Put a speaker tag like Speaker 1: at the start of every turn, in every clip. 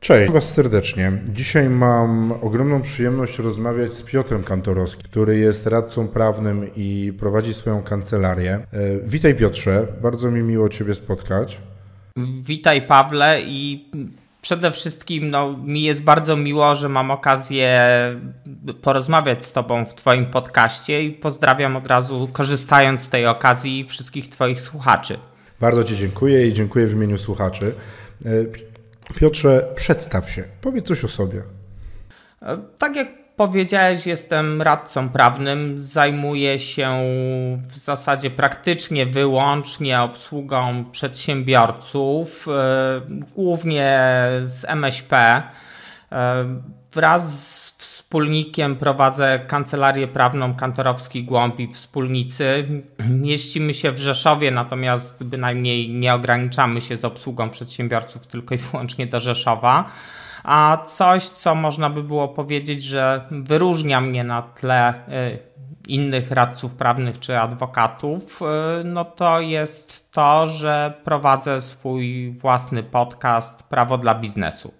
Speaker 1: Cześć, Was serdecznie. Dzisiaj mam ogromną przyjemność rozmawiać z Piotrem Kantorowskim, który jest radcą prawnym i prowadzi swoją kancelarię. E, witaj Piotrze, bardzo mi miło Ciebie spotkać.
Speaker 2: Witaj Pawle i przede wszystkim no, mi jest bardzo miło, że mam okazję porozmawiać z Tobą w Twoim podcaście i pozdrawiam od razu, korzystając z tej okazji, wszystkich Twoich słuchaczy.
Speaker 1: Bardzo Ci dziękuję i dziękuję w imieniu słuchaczy. E, Piotrze, przedstaw się, powiedz coś o sobie.
Speaker 2: E, tak jak powiedziałeś, jestem radcą prawnym. Zajmuję się w zasadzie praktycznie wyłącznie obsługą przedsiębiorców, e, głównie z MŚP. E, wraz wspólnikiem prowadzę kancelarię prawną Kantorowski Głąb i Wspólnicy. Mieścimy się w Rzeszowie, natomiast bynajmniej nie ograniczamy się z obsługą przedsiębiorców tylko i wyłącznie do Rzeszowa. A coś, co można by było powiedzieć, że wyróżnia mnie na tle y, innych radców prawnych czy adwokatów, y, no to jest to, że prowadzę swój własny podcast Prawo dla biznesu.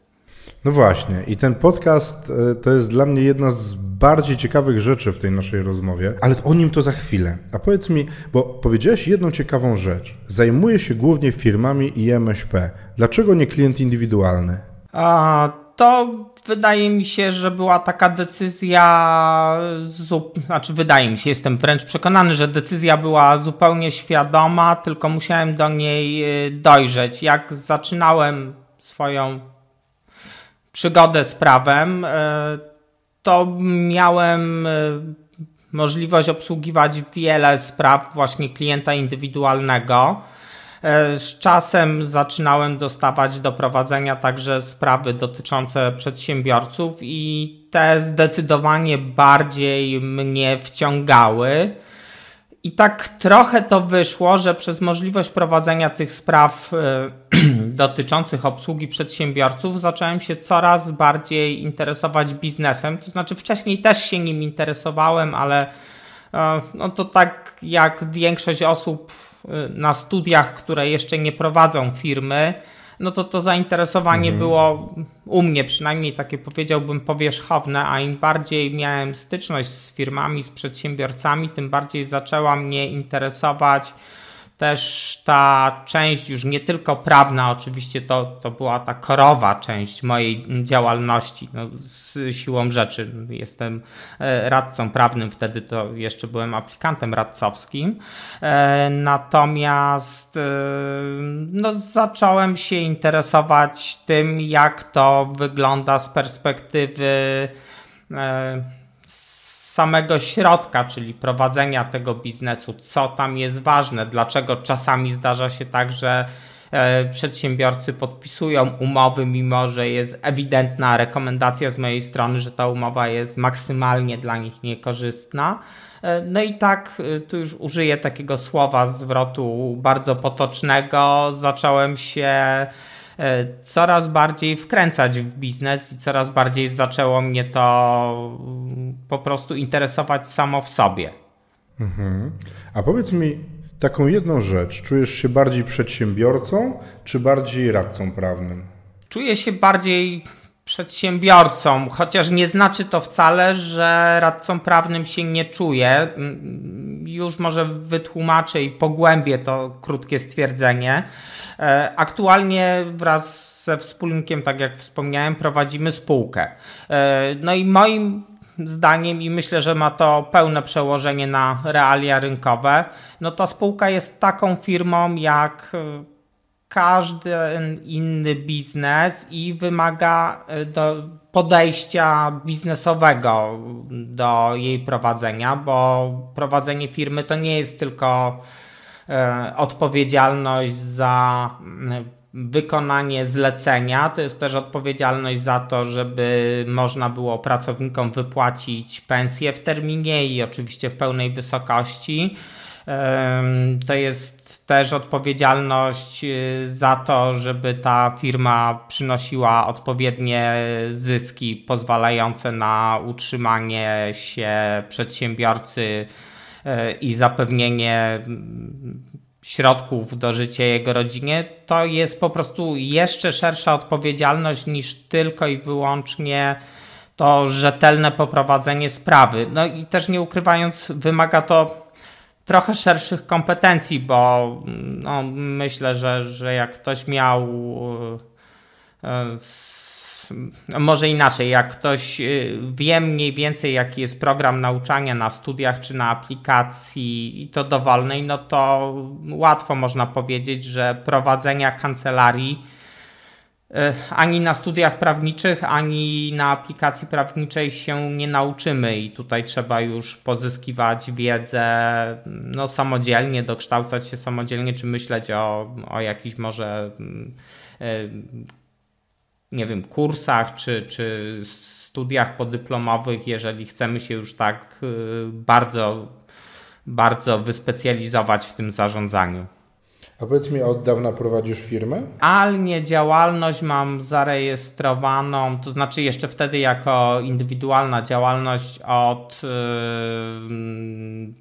Speaker 1: No właśnie, i ten podcast e, to jest dla mnie jedna z bardziej ciekawych rzeczy w tej naszej rozmowie, ale o nim to za chwilę. A powiedz mi, bo powiedziałeś jedną ciekawą rzecz. Zajmuję się głównie firmami i MŚP. Dlaczego nie klient indywidualny?
Speaker 2: A to wydaje mi się, że była taka decyzja, znaczy wydaje mi się, jestem wręcz przekonany, że decyzja była zupełnie świadoma, tylko musiałem do niej e, dojrzeć. Jak zaczynałem swoją przygodę z prawem, e, to miałem e, możliwość obsługiwać wiele spraw właśnie klienta indywidualnego. E, z czasem zaczynałem dostawać do prowadzenia także sprawy dotyczące przedsiębiorców, i te zdecydowanie bardziej mnie wciągały. I tak trochę to wyszło, że przez możliwość prowadzenia tych spraw dotyczących obsługi przedsiębiorców zacząłem się coraz bardziej interesować biznesem. To znaczy, wcześniej też się nim interesowałem, ale e, no to tak jak większość osób e, na studiach, które jeszcze nie prowadzą firmy, no to to zainteresowanie mhm. było u mnie przynajmniej takie powiedziałbym powierzchowne, a im bardziej miałem styczność z firmami, z przedsiębiorcami, tym bardziej zaczęła mnie interesować też ta część już nie tylko prawna, oczywiście to, to była ta korowa część mojej działalności. No, z siłą rzeczy jestem e, radcą prawnym, wtedy to jeszcze byłem aplikantem radcowskim. E, natomiast e, no, zacząłem się interesować tym, jak to wygląda z perspektywy samego środka, czyli prowadzenia tego biznesu, co tam jest ważne, dlaczego czasami zdarza się tak, że e, przedsiębiorcy podpisują umowy, mimo że jest ewidentna rekomendacja z mojej strony, że ta umowa jest maksymalnie dla nich niekorzystna. E, no i tak, e, tu już użyję takiego słowa zwrotu bardzo potocznego, zacząłem się E, coraz bardziej wkręcać w biznes i coraz bardziej zaczęło mnie to mm, po prostu interesować samo w sobie.
Speaker 1: Mhm. A powiedz mi taką jedną rzecz. Czujesz się bardziej przedsiębiorcą czy bardziej radcą prawnym?
Speaker 2: Czuję się bardziej przedsiębiorcą, chociaż nie znaczy to wcale, że radcą prawnym się nie czuję. Mm, już może wytłumaczę i pogłębię to krótkie stwierdzenie. E, aktualnie wraz ze wspólnikiem, tak jak wspomniałem, prowadzimy spółkę. E, no i moim zdaniem i myślę, że ma to pełne przełożenie na realia rynkowe, no ta spółka jest taką firmą jak e, każdy inny biznes i wymaga e, do podejścia biznesowego do jej prowadzenia, bo prowadzenie firmy to nie jest tylko e, odpowiedzialność za wykonanie zlecenia, to jest też odpowiedzialność za to, żeby można było pracownikom wypłacić pensję w terminie i oczywiście w pełnej wysokości. To jest też odpowiedzialność y, za to, żeby ta firma przynosiła odpowiednie zyski pozwalające na utrzymanie się przedsiębiorcy y, i zapewnienie mm, środków do życia jego rodzinie, to jest po prostu jeszcze szersza odpowiedzialność niż tylko i wyłącznie to rzetelne poprowadzenie sprawy. No i też nie ukrywając, wymaga to trochę szerszych kompetencji, bo no, myślę, że, że jak ktoś miał. E, e, może inaczej, jak ktoś e, wie mniej więcej, jaki jest program nauczania na studiach czy na aplikacji i to dowolnej, no to łatwo można powiedzieć, że prowadzenia kancelarii E, ani na studiach prawniczych, ani na aplikacji prawniczej się nie nauczymy i tutaj trzeba już pozyskiwać wiedzę no, samodzielnie, dokształcać się samodzielnie, czy myśleć o, o jakichś może mm, e, nie wiem, kursach czy, czy studiach podyplomowych, jeżeli chcemy się już tak e, bardzo, bardzo wyspecjalizować w tym zarządzaniu.
Speaker 1: A powiedz mi, od dawna prowadzisz firmę?
Speaker 2: Alnie działalność mam zarejestrowaną, to znaczy jeszcze wtedy jako indywidualna działalność od yy,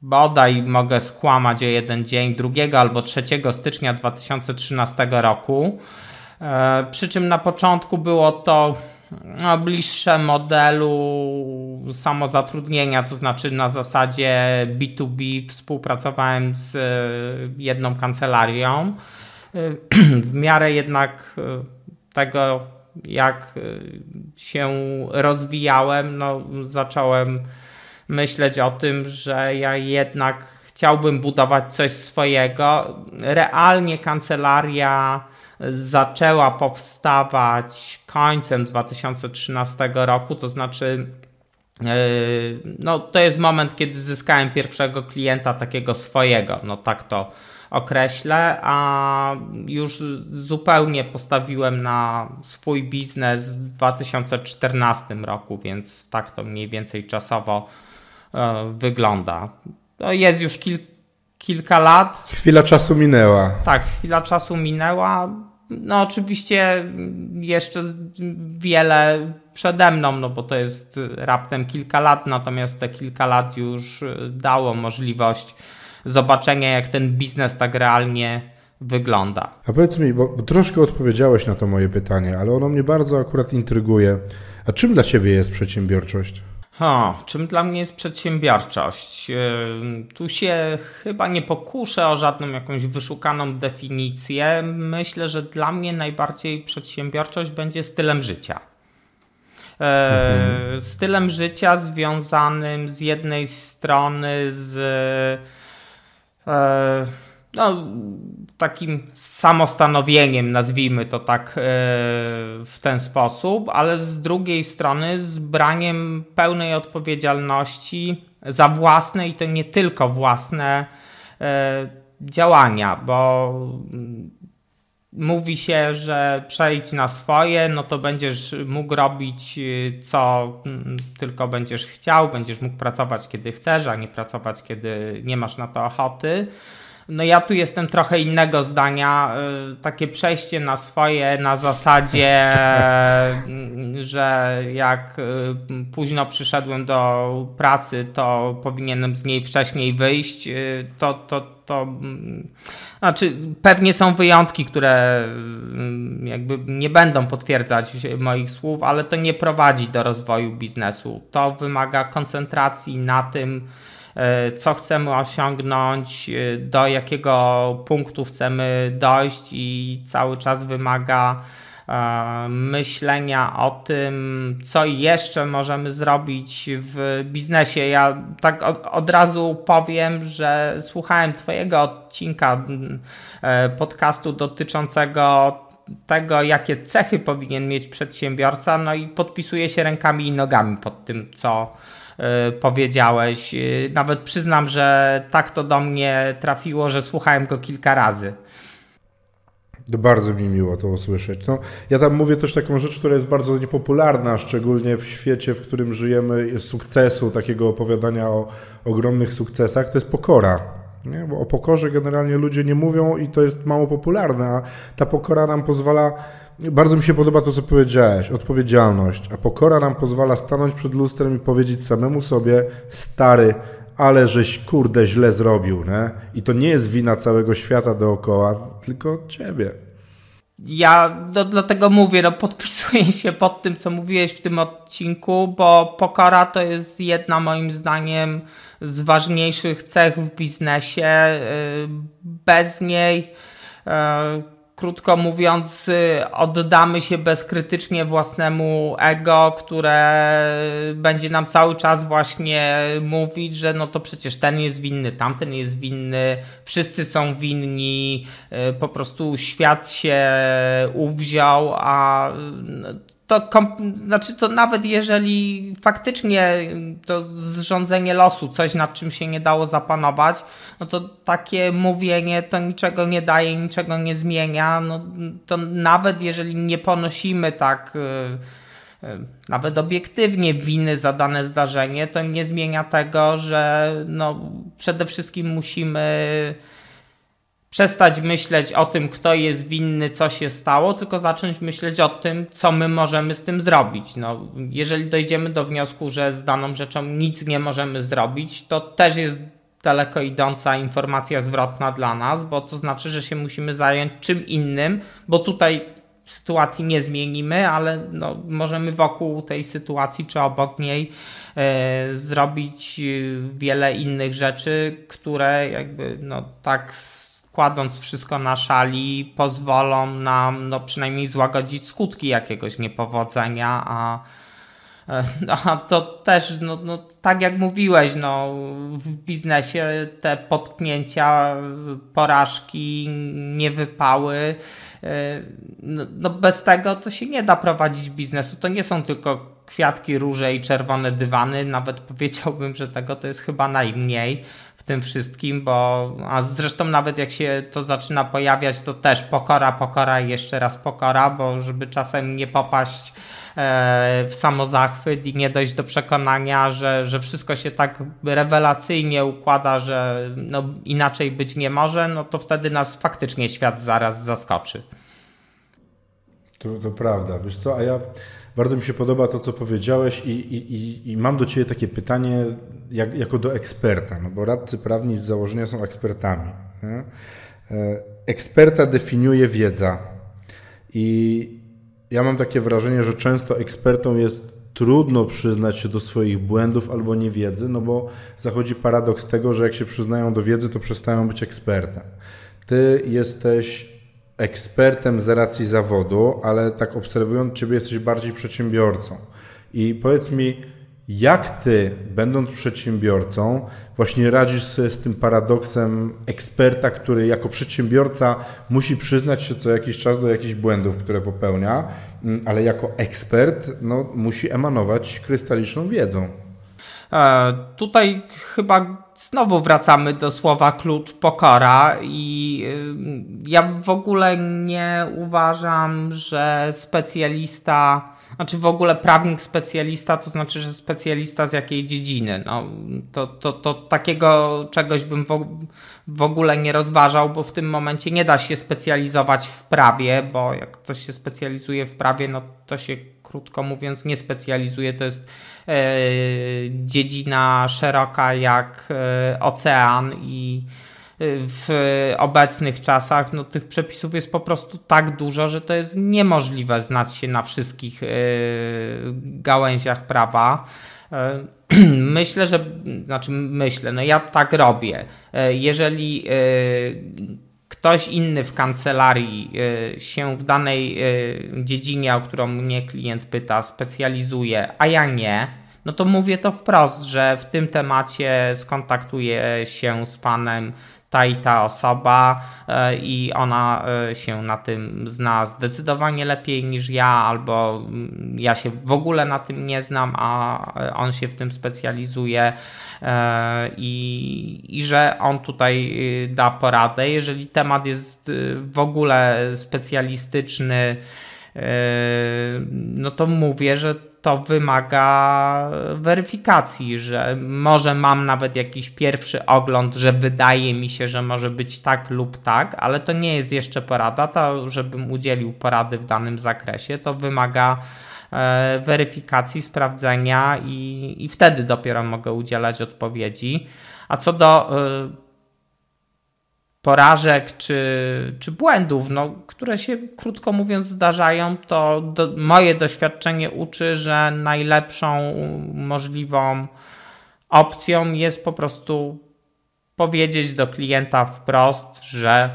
Speaker 2: bodaj mogę skłamać o jeden dzień, 2 albo 3 stycznia 2013 roku. Yy, przy czym na początku było to no, bliższe modelu samozatrudnienia, to znaczy na zasadzie B2B współpracowałem z e, jedną kancelarią. E, w miarę jednak e, tego, jak się rozwijałem, no, zacząłem myśleć o tym, że ja jednak chciałbym budować coś swojego. Realnie kancelaria zaczęła powstawać końcem 2013 roku, to znaczy e, no, to jest moment, kiedy zyskałem pierwszego klienta takiego swojego, no tak to określę, a już zupełnie postawiłem na swój biznes w 2014 roku, więc tak to mniej więcej czasowo e, wygląda. No, jest już kil kilka lat.
Speaker 1: Chwila czasu minęła.
Speaker 2: Tak, chwila czasu minęła no oczywiście jeszcze wiele przede mną, no bo to jest raptem kilka lat, natomiast te kilka lat już dało możliwość zobaczenia, jak ten biznes tak realnie wygląda.
Speaker 1: A powiedz mi, bo troszkę odpowiedziałeś na to moje pytanie, ale ono mnie bardzo akurat intryguje. A czym dla ciebie jest przedsiębiorczość?
Speaker 2: Ha, czym dla mnie jest przedsiębiorczość? Yy, tu się chyba nie pokuszę o żadną jakąś wyszukaną definicję. Myślę, że dla mnie najbardziej przedsiębiorczość będzie stylem życia. Yy, mhm. Stylem życia związanym z jednej strony z yy, no, takim samostanowieniem, nazwijmy to tak e, w ten sposób, ale z drugiej strony z braniem pełnej odpowiedzialności za własne i to nie tylko własne e, działania, bo mówi się, że przejdź na swoje, no to będziesz mógł robić e, co mm, tylko będziesz chciał, będziesz mógł pracować kiedy chcesz, a nie pracować kiedy nie masz na to ochoty. No ja tu jestem trochę innego zdania. Y, takie przejście na swoje na zasadzie, że jak y, późno przyszedłem do pracy, to powinienem z niej wcześniej wyjść. Y, to, to, to mm, znaczy, pewnie są wyjątki, które mm, jakby nie będą potwierdzać moich słów, ale to nie prowadzi do rozwoju biznesu. To wymaga koncentracji na tym, E, co chcemy osiągnąć, e, do jakiego punktu chcemy dojść i cały czas wymaga e, myślenia o tym, co jeszcze możemy zrobić w biznesie. Ja tak od, od, razu powiem, że słuchałem Twojego odcinka podcastu dotyczącego tego, jakie cechy powinien mieć przedsiębiorca, no i podpisuję się rękami i nogami pod tym, co E, powiedziałeś. E, nawet przyznam, że tak to do mnie trafiło, że słuchałem go kilka
Speaker 1: razy. Bardzo mi miło to usłyszeć. No, ja tam mówię też taką rzecz, która jest bardzo niepopularna, szczególnie w świecie, w którym żyjemy, sukcesu, takiego opowiadania o ogromnych sukcesach, to jest pokora. Nie? Bo o pokorze generalnie ludzie nie mówią i to jest mało popularne, a ta pokora nam pozwala, bardzo mi się podoba to, co powiedziałeś, odpowiedzialność, a pokora nam pozwala stanąć przed lustrem i powiedzieć samemu sobie, stary, ale żeś kurde źle zrobił, nie? I to nie jest wina całego świata dookoła, tylko ciebie
Speaker 2: ja no, dlatego mówię, no podpisuję się pod tym, co mówiłeś w tym odcinku, bo pokora to jest jedna moim zdaniem z ważniejszych cech w biznesie. Y, bez niej y, krótko mówiąc, y, oddamy się bezkrytycznie własnemu ego, które będzie nam cały czas właśnie mówić, że no to przecież ten jest winny, tamten jest winny, wszyscy są winni, y, po prostu świat się uwziął, a y, to, znaczy to nawet jeżeli faktycznie to zrządzenie losu, coś nad czym się nie dało zapanować, no to takie mówienie to niczego nie daje, niczego nie zmienia. No, to nawet jeżeli nie ponosimy tak y, y, nawet obiektywnie winy za dane zdarzenie, to nie zmienia tego, że no, przede wszystkim musimy przestać myśleć o tym, kto jest winny, co się stało, tylko zacząć myśleć o tym, co my możemy z tym zrobić. No, jeżeli dojdziemy do wniosku, że z daną rzeczą nic nie możemy zrobić, to też jest daleko idąca informacja zwrotna dla nas, bo to znaczy, że się musimy zająć czym innym, bo tutaj sytuacji nie zmienimy, ale no, możemy wokół tej sytuacji czy obok niej e, zrobić y, wiele innych rzeczy, które jakby no, tak kładąc wszystko na szali, pozwolą nam no, przynajmniej złagodzić skutki jakiegoś niepowodzenia, a no, to też, no, no, tak jak mówiłeś, no, w biznesie te potknięcia, porażki, niewypały, e, no, no bez tego to się nie da prowadzić biznesu. To nie są tylko kwiatki, róże i czerwone dywany. Nawet powiedziałbym, że tego to jest chyba najmniej w tym wszystkim, bo a zresztą nawet jak się to zaczyna pojawiać, to też pokora, pokora i jeszcze raz pokora, bo żeby czasem nie popaść e, w samozachwyt i nie dojść do przekonania, że, że wszystko się tak rewelacyjnie układa, że no inaczej być nie może, no to wtedy nas faktycznie świat zaraz zaskoczy.
Speaker 1: To, to prawda, wiesz co, a ja bardzo mi się podoba to, co powiedziałeś i, i, i mam do Ciebie takie pytanie jak, jako do eksperta, no bo radcy prawni z założenia są ekspertami. Nie? E, eksperta definiuje wiedza i ja mam takie wrażenie, że często ekspertom jest trudno przyznać się do swoich błędów albo niewiedzy, no bo zachodzi paradoks tego, że jak się przyznają do wiedzy, to przestają być ekspertem. Ty jesteś ekspertem z racji zawodu, ale tak obserwując Ciebie jesteś bardziej przedsiębiorcą. I powiedz mi, jak Ty, będąc przedsiębiorcą, właśnie radzisz sobie z tym paradoksem eksperta, który jako przedsiębiorca musi przyznać się co jakiś czas do jakichś błędów, które popełnia, mm, ale jako ekspert no, musi emanować krystaliczną wiedzą?
Speaker 2: E, tutaj chyba znowu wracamy do słowa klucz pokora i y, ja w ogóle nie uważam, że specjalista, znaczy w ogóle prawnik specjalista, to znaczy, że specjalista z jakiej dziedziny. No, to, to, to takiego czegoś bym w, ogóle nie rozważał, bo w tym momencie nie da się specjalizować w prawie, bo jak ktoś się specjalizuje w prawie, no to się krótko mówiąc, nie specjalizuje. To jest e, dziedzina szeroka jak e, ocean i e, w obecnych czasach no, tych przepisów jest po prostu tak dużo, że to jest niemożliwe znać się na wszystkich e, gałęziach prawa. E, myślę, że, znaczy myślę, no ja tak robię. Jeżeli ktoś inny w kancelarii e, się w danej e, dziedzinie, o którą mnie klient pyta, specjalizuje, a ja nie, no to mówię to wprost, że w tym temacie skontaktuję się z panem ta i ta osoba e, i ona e, się na tym zna zdecydowanie lepiej niż ja, albo mm, ja się w ogóle na tym nie znam, a e, on się w tym specjalizuje i, i że on tutaj y, da poradę. Jeżeli temat jest y, w ogóle specjalistyczny, y, no to mówię, że to wymaga weryfikacji, że może mam nawet jakiś pierwszy ogląd, że wydaje mi się, że może być tak lub tak, ale to nie jest jeszcze porada. To, żebym udzielił porady w danym zakresie, to wymaga e, weryfikacji, sprawdzenia i, i wtedy dopiero mogę udzielać odpowiedzi. A co do e, porażek czy, czy błędów, no, które się krótko mówiąc zdarzają, to do, moje doświadczenie uczy, że najlepszą możliwą opcją jest po prostu powiedzieć do klienta wprost, że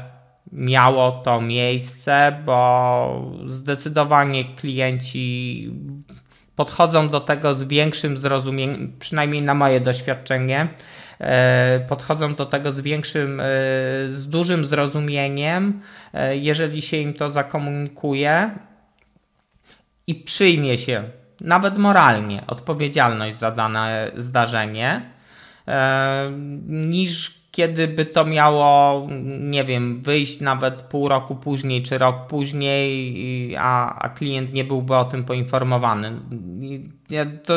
Speaker 2: miało to miejsce, bo zdecydowanie klienci podchodzą do tego z większym zrozumieniem, przynajmniej na moje doświadczenie E, podchodzą do tego z większym, e, z dużym zrozumieniem, e, jeżeli się im to zakomunikuje i przyjmie się nawet moralnie odpowiedzialność za dane zdarzenie, niż kiedy by to miało, nie wiem, wyjść nawet pół roku później czy rok później, a, a klient nie byłby o tym poinformowany. Ja to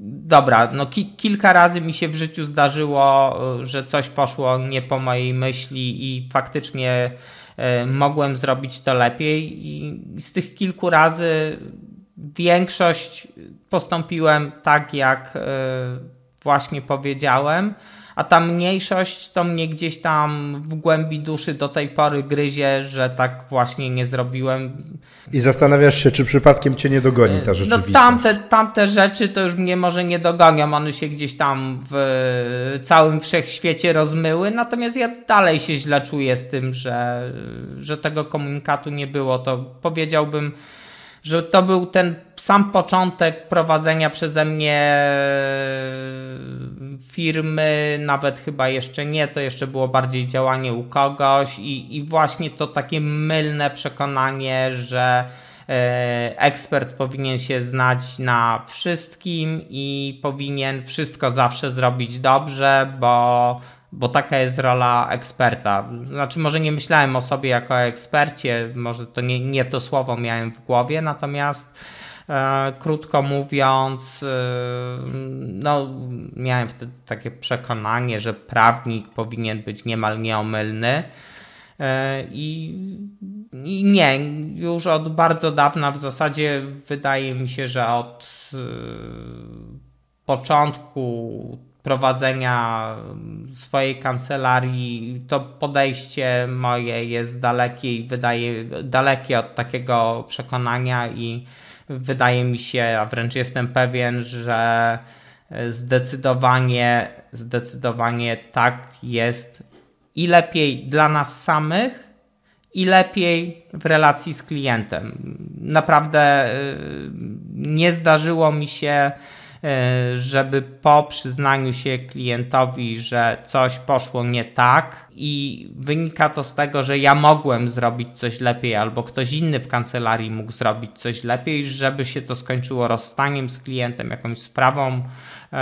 Speaker 2: dobra, no ki kilka razy mi się w życiu zdarzyło, y, że coś poszło nie po mojej myśli i faktycznie y, mogłem zrobić to lepiej i z tych kilku razy większość postąpiłem tak jak y, właśnie powiedziałem a ta mniejszość to mnie gdzieś tam w głębi duszy do tej pory gryzie, że tak właśnie nie zrobiłem.
Speaker 1: I zastanawiasz się, czy przypadkiem cię nie dogoni ta no rzeczywistość. No tamte,
Speaker 2: tamte rzeczy to już mnie może nie dogonią, one się gdzieś tam w całym wszechświecie rozmyły, natomiast ja dalej się źle czuję z tym, że, że tego komunikatu nie było. To powiedziałbym, że to był ten sam początek prowadzenia przeze mnie e, firmy, nawet chyba jeszcze nie, to jeszcze było bardziej działanie u kogoś i, i właśnie to takie mylne przekonanie, że e, ekspert powinien się znać na wszystkim i powinien wszystko zawsze zrobić dobrze, bo bo taka jest rola eksperta. Znaczy, może nie myślałem o sobie jako ekspercie, może to nie, nie to słowo miałem w głowie, natomiast e, krótko mówiąc, e, no, miałem wtedy takie przekonanie, że prawnik powinien być niemal nieomylny. E, I, I nie, już od bardzo dawna w zasadzie wydaje mi się, że od e, początku prowadzenia swojej kancelarii, to podejście moje jest dalekie i wydaje dalekie od takiego przekonania i wydaje mi się, a wręcz jestem pewien, że zdecydowanie, zdecydowanie tak jest i lepiej dla nas samych, i lepiej w relacji z klientem. Naprawdę y, nie zdarzyło mi się E, żeby po przyznaniu się klientowi, że coś poszło nie tak, i wynika to z tego, że ja mogłem zrobić coś lepiej, albo ktoś inny w kancelarii mógł zrobić coś lepiej, żeby się to skończyło rozstaniem z klientem, jakąś sprawą e,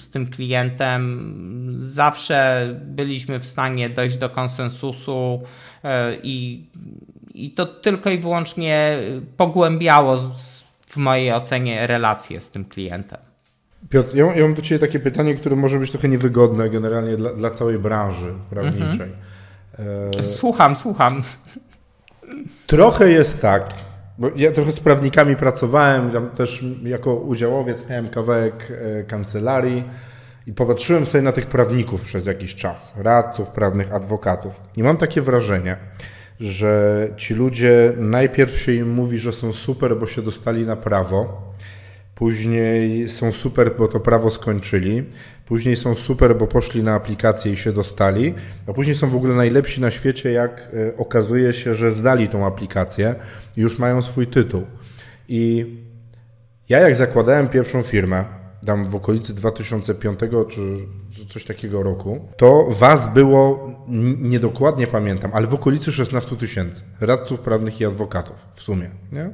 Speaker 2: z tym klientem. Zawsze byliśmy w stanie dojść do konsensusu e, i, i to tylko i wyłącznie pogłębiało w mojej ocenie relacje z tym klientem.
Speaker 1: Piotr, ja, ja mam do Ciebie takie pytanie, które może być trochę niewygodne generalnie dla, dla całej branży prawniczej. Mhm. Słucham, słucham. Trochę jest tak, bo ja trochę z prawnikami pracowałem, tam też jako udziałowiec miałem kawałek e, kancelarii i popatrzyłem sobie na tych prawników przez jakiś czas, radców prawnych, adwokatów. I mam takie wrażenie, że ci ludzie najpierw się im mówi, że są super, bo się dostali na prawo, później są super, bo to prawo skończyli, później są super, bo poszli na aplikację i się dostali, a później są w ogóle najlepsi na świecie, jak e, okazuje się, że zdali tą aplikację i już mają swój tytuł. I ja jak zakładałem pierwszą firmę, tam w okolicy 2005 czy coś takiego roku, to was było, niedokładnie pamiętam, ale w okolicy 16 tysięcy radców prawnych i adwokatów w sumie. Nie?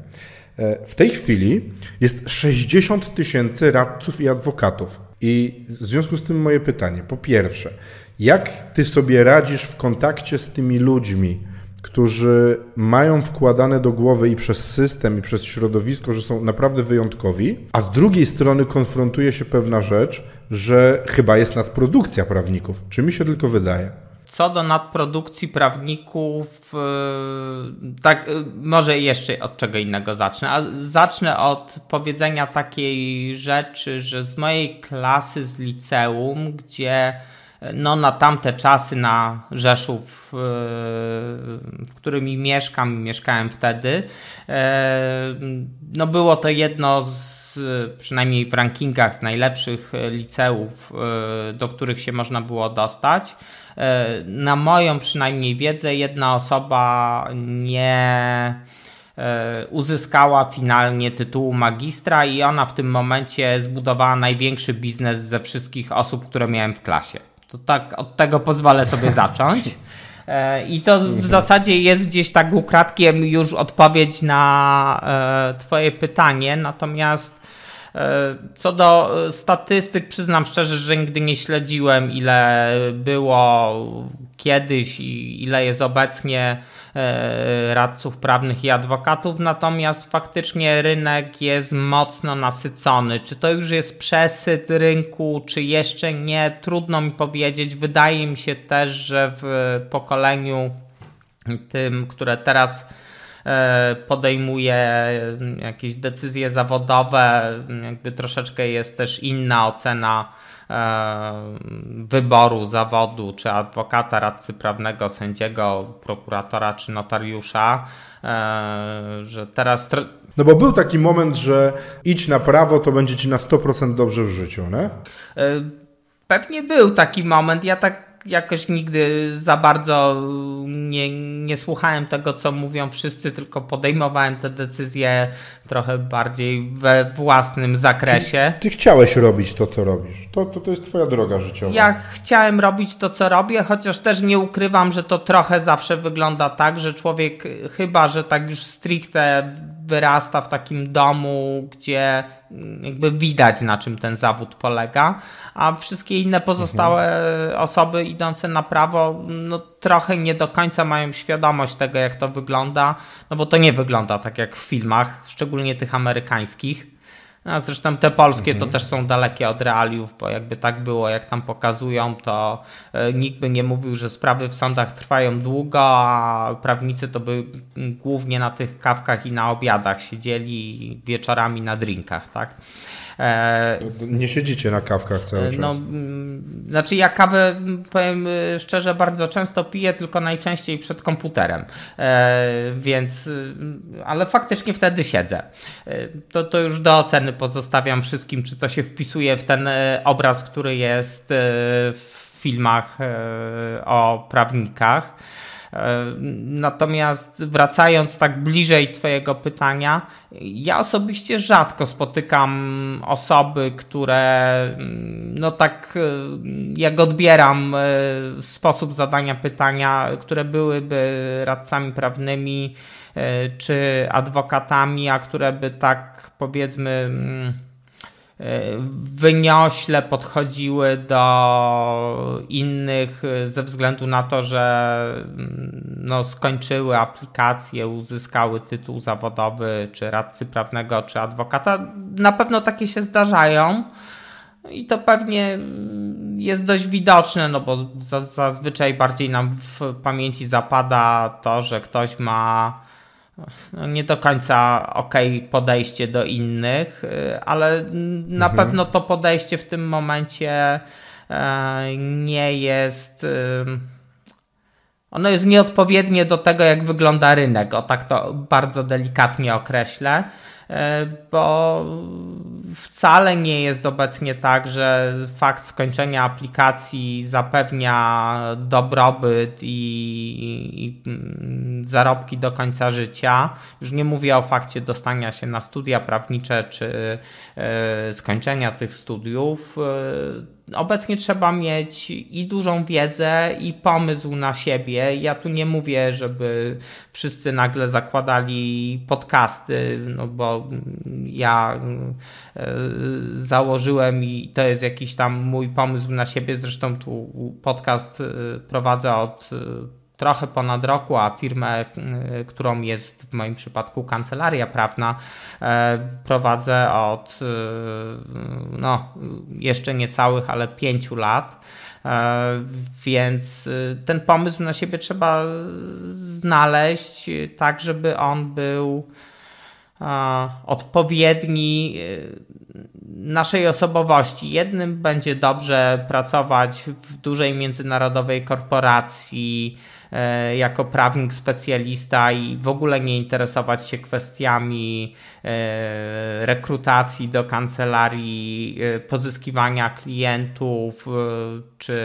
Speaker 1: E, w tej chwili jest 60 tysięcy radców i adwokatów. I w związku z tym moje pytanie. Po pierwsze, jak ty sobie radzisz w kontakcie z tymi ludźmi, którzy mają wkładane do głowy i przez system, i przez środowisko, że są naprawdę wyjątkowi, a z drugiej strony konfrontuje się pewna rzecz, że chyba jest nadprodukcja prawników. Czy mi się tylko wydaje?
Speaker 2: Co do nadprodukcji prawników, e, tak, e, może jeszcze od czego innego zacznę. A zacznę od powiedzenia takiej rzeczy, że z mojej klasy z liceum, gdzie e, no, na tamte czasy na Rzeszów, w którym mieszkam, mieszkałem wtedy, no, było to jedno z przynajmniej w rankingach z najlepszych e, liceów, e, do których się można było dostać. E, na moją przynajmniej wiedzę, jedna osoba nie uzyskała finalnie tytułu magistra i ona w tym momencie zbudowała największy biznes ze wszystkich osób, które miałem w klasie. To tak od tego pozwolę sobie zacząć. E, I to w mhm. zasadzie jest gdzieś tak ukradkiem już odpowiedź na e, Twoje pytanie, natomiast E, co do e, statystyk, przyznam szczerze, że nigdy nie śledziłem, ile było kiedyś i ile jest obecnie e, radców prawnych i adwokatów, natomiast faktycznie rynek jest mocno nasycony. Czy to już jest przesyt rynku, czy jeszcze nie, trudno mi powiedzieć. Wydaje mi się też, że w pokoleniu tym, które teraz E, podejmuje mm, jakieś decyzje zawodowe, mm, jakby troszeczkę jest też inna ocena e, wyboru zawodu, czy adwokata, radcy prawnego, sędziego, prokuratora czy notariusza, e, że teraz.
Speaker 1: No bo był taki moment, że idź na prawo, to będzie ci na 100% dobrze w życiu, nie?
Speaker 2: Pewnie był taki moment. Ja tak jakoś nigdy za bardzo nie, nie słuchałem tego, co mówią wszyscy, tylko podejmowałem te decyzje
Speaker 1: trochę bardziej we własnym zakresie. ty chciałeś robić to, co robisz. To, to, to jest twoja droga życiowa. Ja
Speaker 2: chciałem robić to, co robię, chociaż też nie ukrywam, że to trochę zawsze wygląda tak, że człowiek chyba, że tak już stricte wyrasta w takim domu, gdzie mm, jakby widać na czym ten zawód polega, a wszystkie inne pozostałe mhm. osoby idące na prawo no, trochę nie do końca mają świadomość tego jak to wygląda, no bo to nie wygląda tak jak w filmach, szczególnie tych amerykańskich. A zresztą te polskie mhm. to też są dalekie od realiów, bo jakby tak było, jak tam pokazują, to e, nikt by nie mówił, że sprawy w sądach trwają długo, a prawnicy to by głównie na tych kawkach i na obiadach siedzieli wieczorami na drinkach, tak?
Speaker 1: Nie siedzicie na kawkach cały no, czas. No,
Speaker 2: znaczy ja kawę, mm, powiem y, szczerze, bardzo często piję, tylko najczęściej przed komputerem. E, więc, y, ale faktycznie wtedy siedzę. E, to, to już do oceny pozostawiam wszystkim, czy to się wpisuje w ten e, obraz, który jest w filmach o prawnikach. Natomiast wracając tak bliżej Twojego pytania, ja osobiście rzadko spotykam osoby, które mm, no tak y, jak odbieram y, sposób zadania pytania, które byłyby radcami prawnymi y, czy adwokatami, a które by tak powiedzmy mm, E, wyniośle podchodziły do innych e, ze względu na to, że mm, no, skończyły aplikację, uzyskały tytuł zawodowy, czy radcy prawnego, czy adwokata. Na pewno takie się zdarzają. I to pewnie mm, jest dość widoczne, no bo zazwyczaj bardziej nam w pamięci zapada to, że ktoś ma no, nie do końca ok podejście do innych, y, ale na mhm. pewno to podejście w tym momencie e, nie jest. Y, ono jest nieodpowiednie do tego, jak wygląda rynek, o tak to bardzo delikatnie określę, y, bo wcale nie jest obecnie tak, że fakt skończenia aplikacji zapewnia dobrobyt i, i, i, zarobki do końca życia. Już nie mówię o fakcie dostania się na studia prawnicze czy y, skończenia tych studiów. Y, obecnie trzeba mieć i dużą wiedzę, i pomysł na siebie. Ja tu nie mówię, żeby wszyscy nagle zakładali podcasty, no bo ja e, założyłem i to jest jakiś tam mój pomysł na siebie. Zresztą tu podcast e, prowadzę od e, trochę ponad roku, a firmę, y, którą jest w moim przypadku kancelaria prawna, e, prowadzę od y, no, jeszcze niecałych, ale pięciu lat. E, więc y, ten pomysł na siebie trzeba znaleźć tak, żeby on był e, odpowiedni naszej osobowości. Jednym będzie dobrze pracować w dużej międzynarodowej korporacji, E, jako prawnik, specjalista i w ogóle nie interesować się kwestiami e, rekrutacji do kancelarii, e, pozyskiwania klientów czy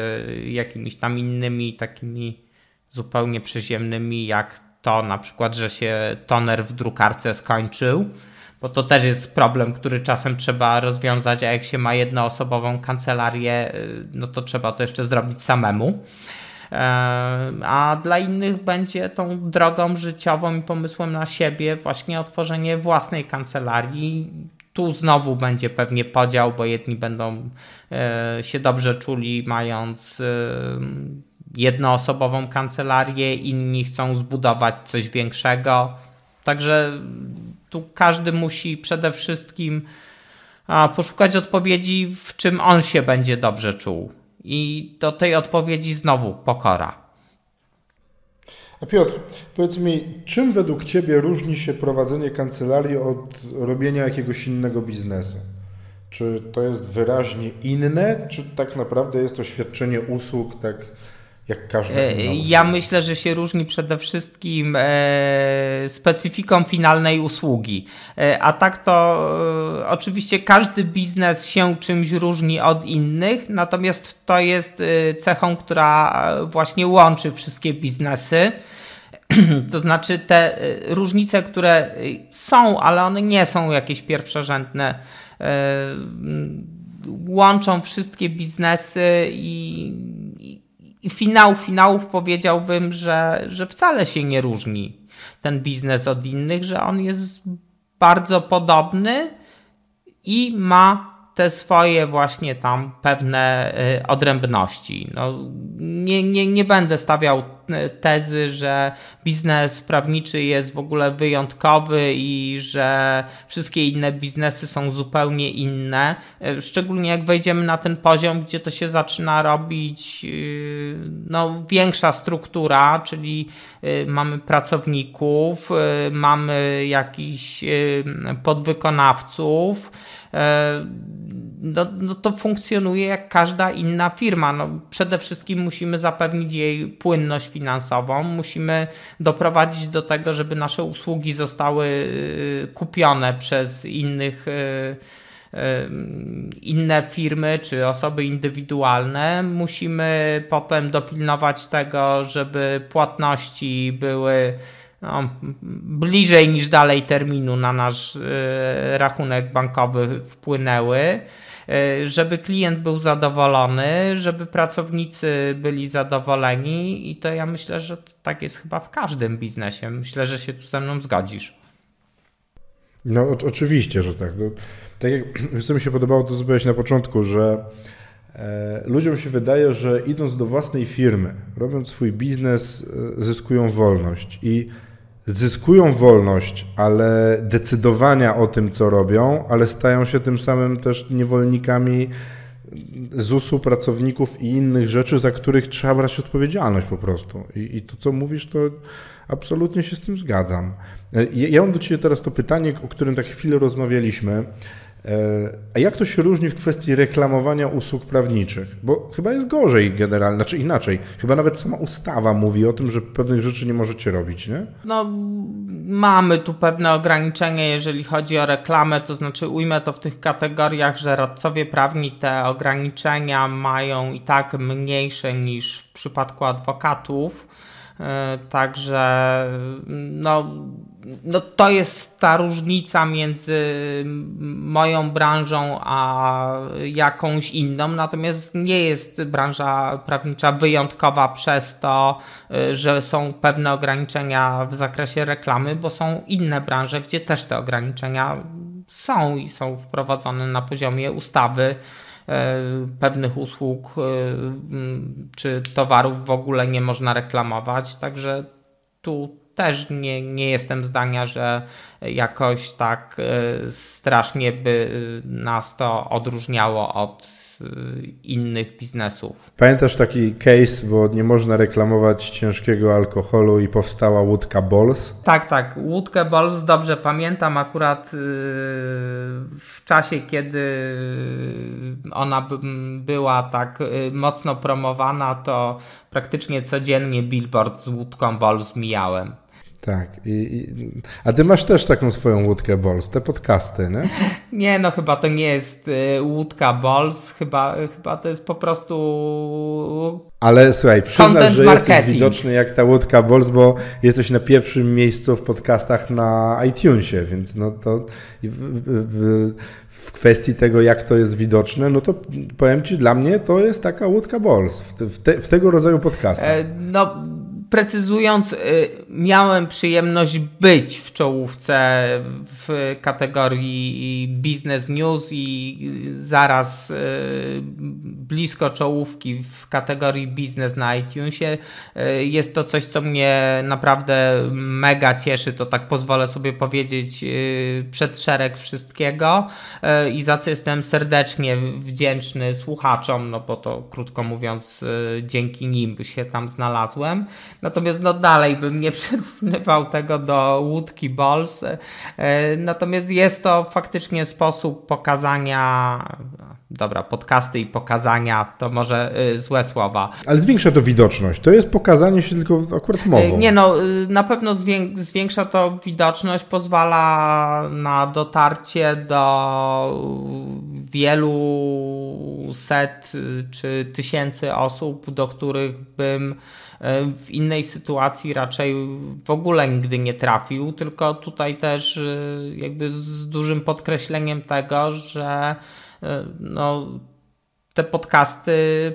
Speaker 2: jakimiś tam innymi takimi zupełnie przyziemnymi, jak to na przykład, że się toner w drukarce skończył bo to też jest problem, który czasem trzeba rozwiązać, a jak się ma jednoosobową kancelarię, no to trzeba to jeszcze zrobić samemu. E, a dla innych będzie tą drogą życiową i pomysłem na siebie właśnie otworzenie własnej kancelarii, tu znowu będzie pewnie podział, bo jedni będą e, się dobrze czuli, mając e, jednoosobową kancelarię, inni chcą zbudować coś większego. Także tu każdy musi przede wszystkim poszukać odpowiedzi, w czym on się będzie dobrze czuł. I do tej odpowiedzi znowu pokora.
Speaker 1: A Piotr, powiedz mi, czym według Ciebie różni się prowadzenie kancelarii od robienia jakiegoś innego biznesu? Czy to jest wyraźnie inne, czy tak naprawdę jest to świadczenie usług tak jak każdy. E, ja
Speaker 2: myślę, że się różni przede wszystkim e, specyfiką finalnej usługi. E, a tak to oczywiście każdy biznes się czymś różni od innych, natomiast to jest cechą, która właśnie łączy wszystkie biznesy. To znaczy te różnice, które są, ale one nie są jakieś pierwszorzędne łączą wszystkie biznesy i i finał finałów powiedziałbym, że, że wcale się nie różni ten biznes od innych, że on jest bardzo podobny i ma te swoje właśnie tam pewne y, odrębności. No, nie, nie, nie będę stawiał y, tezy, że biznes prawniczy jest w ogóle wyjątkowy i że wszystkie inne biznesy są zupełnie inne. Y, szczególnie jak wejdziemy na ten poziom, gdzie to się zaczyna robić no, większa struktura, czyli mamy pracowników, mamy jakichś podwykonawców E, no, no, to funkcjonuje jak każda inna firma. No, przede wszystkim musimy zapewnić jej płynność finansową, musimy doprowadzić do tego, żeby nasze usługi zostały y, kupione przez innych y, y, inne firmy czy osoby indywidualne. Musimy potem dopilnować tego, żeby płatności były no, bliżej niż dalej terminu na nasz e, rachunek bankowy wpłynęły, e, żeby klient był zadowolony, żeby pracownicy byli zadowoleni i to ja myślę, że tak jest chyba w każdym biznesie. Myślę, że się tu ze mną zgodzisz.
Speaker 1: No o, oczywiście, że tak. No, tak jak co mi się podobało, to co na początku, że e, ludziom się wydaje, że idąc do własnej firmy, robiąc swój biznes, e, zyskują wolność i zyskują wolność, ale decydowania o tym, co robią, ale stają się tym samym też niewolnikami ZUS-u, pracowników i innych rzeczy, za których trzeba brać odpowiedzialność po prostu. I, i to, co mówisz, to absolutnie się z tym zgadzam. Ja, ja mam do Ciebie teraz to pytanie, o którym tak chwilę rozmawialiśmy. E, a jak to się różni w kwestii reklamowania usług prawniczych? Bo chyba jest gorzej generalnie, znaczy inaczej. Chyba nawet sama ustawa mówi o tym, że pewnych rzeczy nie możecie robić, nie?
Speaker 2: No, mamy tu pewne ograniczenia, jeżeli chodzi o reklamę, to znaczy ujmę to w tych kategoriach, że radcowie prawni te ograniczenia mają i tak mniejsze niż w przypadku adwokatów. E, także, no no to jest ta różnica między moją branżą a jakąś inną, natomiast nie jest branża prawnicza wyjątkowa przez to, y, że są pewne ograniczenia w zakresie reklamy, bo są inne branże, gdzie też te ograniczenia są i są wprowadzone na poziomie ustawy y, pewnych usług y, czy towarów w ogóle nie można reklamować. Także tu też nie, nie jestem zdania, że jakoś tak e, strasznie by e, nas to odróżniało od e, innych biznesów.
Speaker 1: Pamiętasz taki case, bo nie można reklamować ciężkiego alkoholu i powstała łódka Bols?
Speaker 2: Tak, tak. Łódkę Bols dobrze pamiętam akurat w czasie, kiedy ona była tak mocno promowana, to praktycznie codziennie billboard z łódką Bols mijałem.
Speaker 1: Tak. I, i, a ty masz też taką swoją łódkę Bols, te podcasty, nie?
Speaker 2: Nie, no chyba to nie jest y, łódka Bols, chyba, chyba to jest po prostu. Ale słuchaj, przyznasz, że marketing. jesteś widoczny
Speaker 1: jak ta łódka Bols, bo jesteś na pierwszym miejscu w podcastach na iTunesie, więc no to w, w, w kwestii tego, jak to jest widoczne, no to powiem ci, dla mnie to jest taka łódka Bols w, te, w, te, w tego rodzaju podcastach. E,
Speaker 2: no precyzując, y, miałem przyjemność być w czołówce w kategorii Business News i zaraz y, blisko czołówki w kategorii Business na iTunesie. Y, jest to coś, co mnie naprawdę mega cieszy, to tak pozwolę sobie powiedzieć, przed szereg wszystkiego i za co jestem serdecznie wdzięczny słuchaczom, no bo to krótko mówiąc, dzięki nim się tam znalazłem. Natomiast no dalej bym nie przyrównywał tego do łódki Balls. E, natomiast jest to faktycznie sposób pokazania, dobra, podcasty i pokazania, to może e, złe słowa.
Speaker 1: Ale zwiększa to widoczność. To jest pokazanie się tylko akurat mową. E, nie
Speaker 2: no, na pewno zwiększa to widoczność, pozwala na dotarcie do wielu set czy tysięcy osób, do których bym E, w innej sytuacji raczej w ogóle nigdy nie trafił, tylko tutaj też e, jakby z dużym podkreśleniem tego, że e, no, te podcasty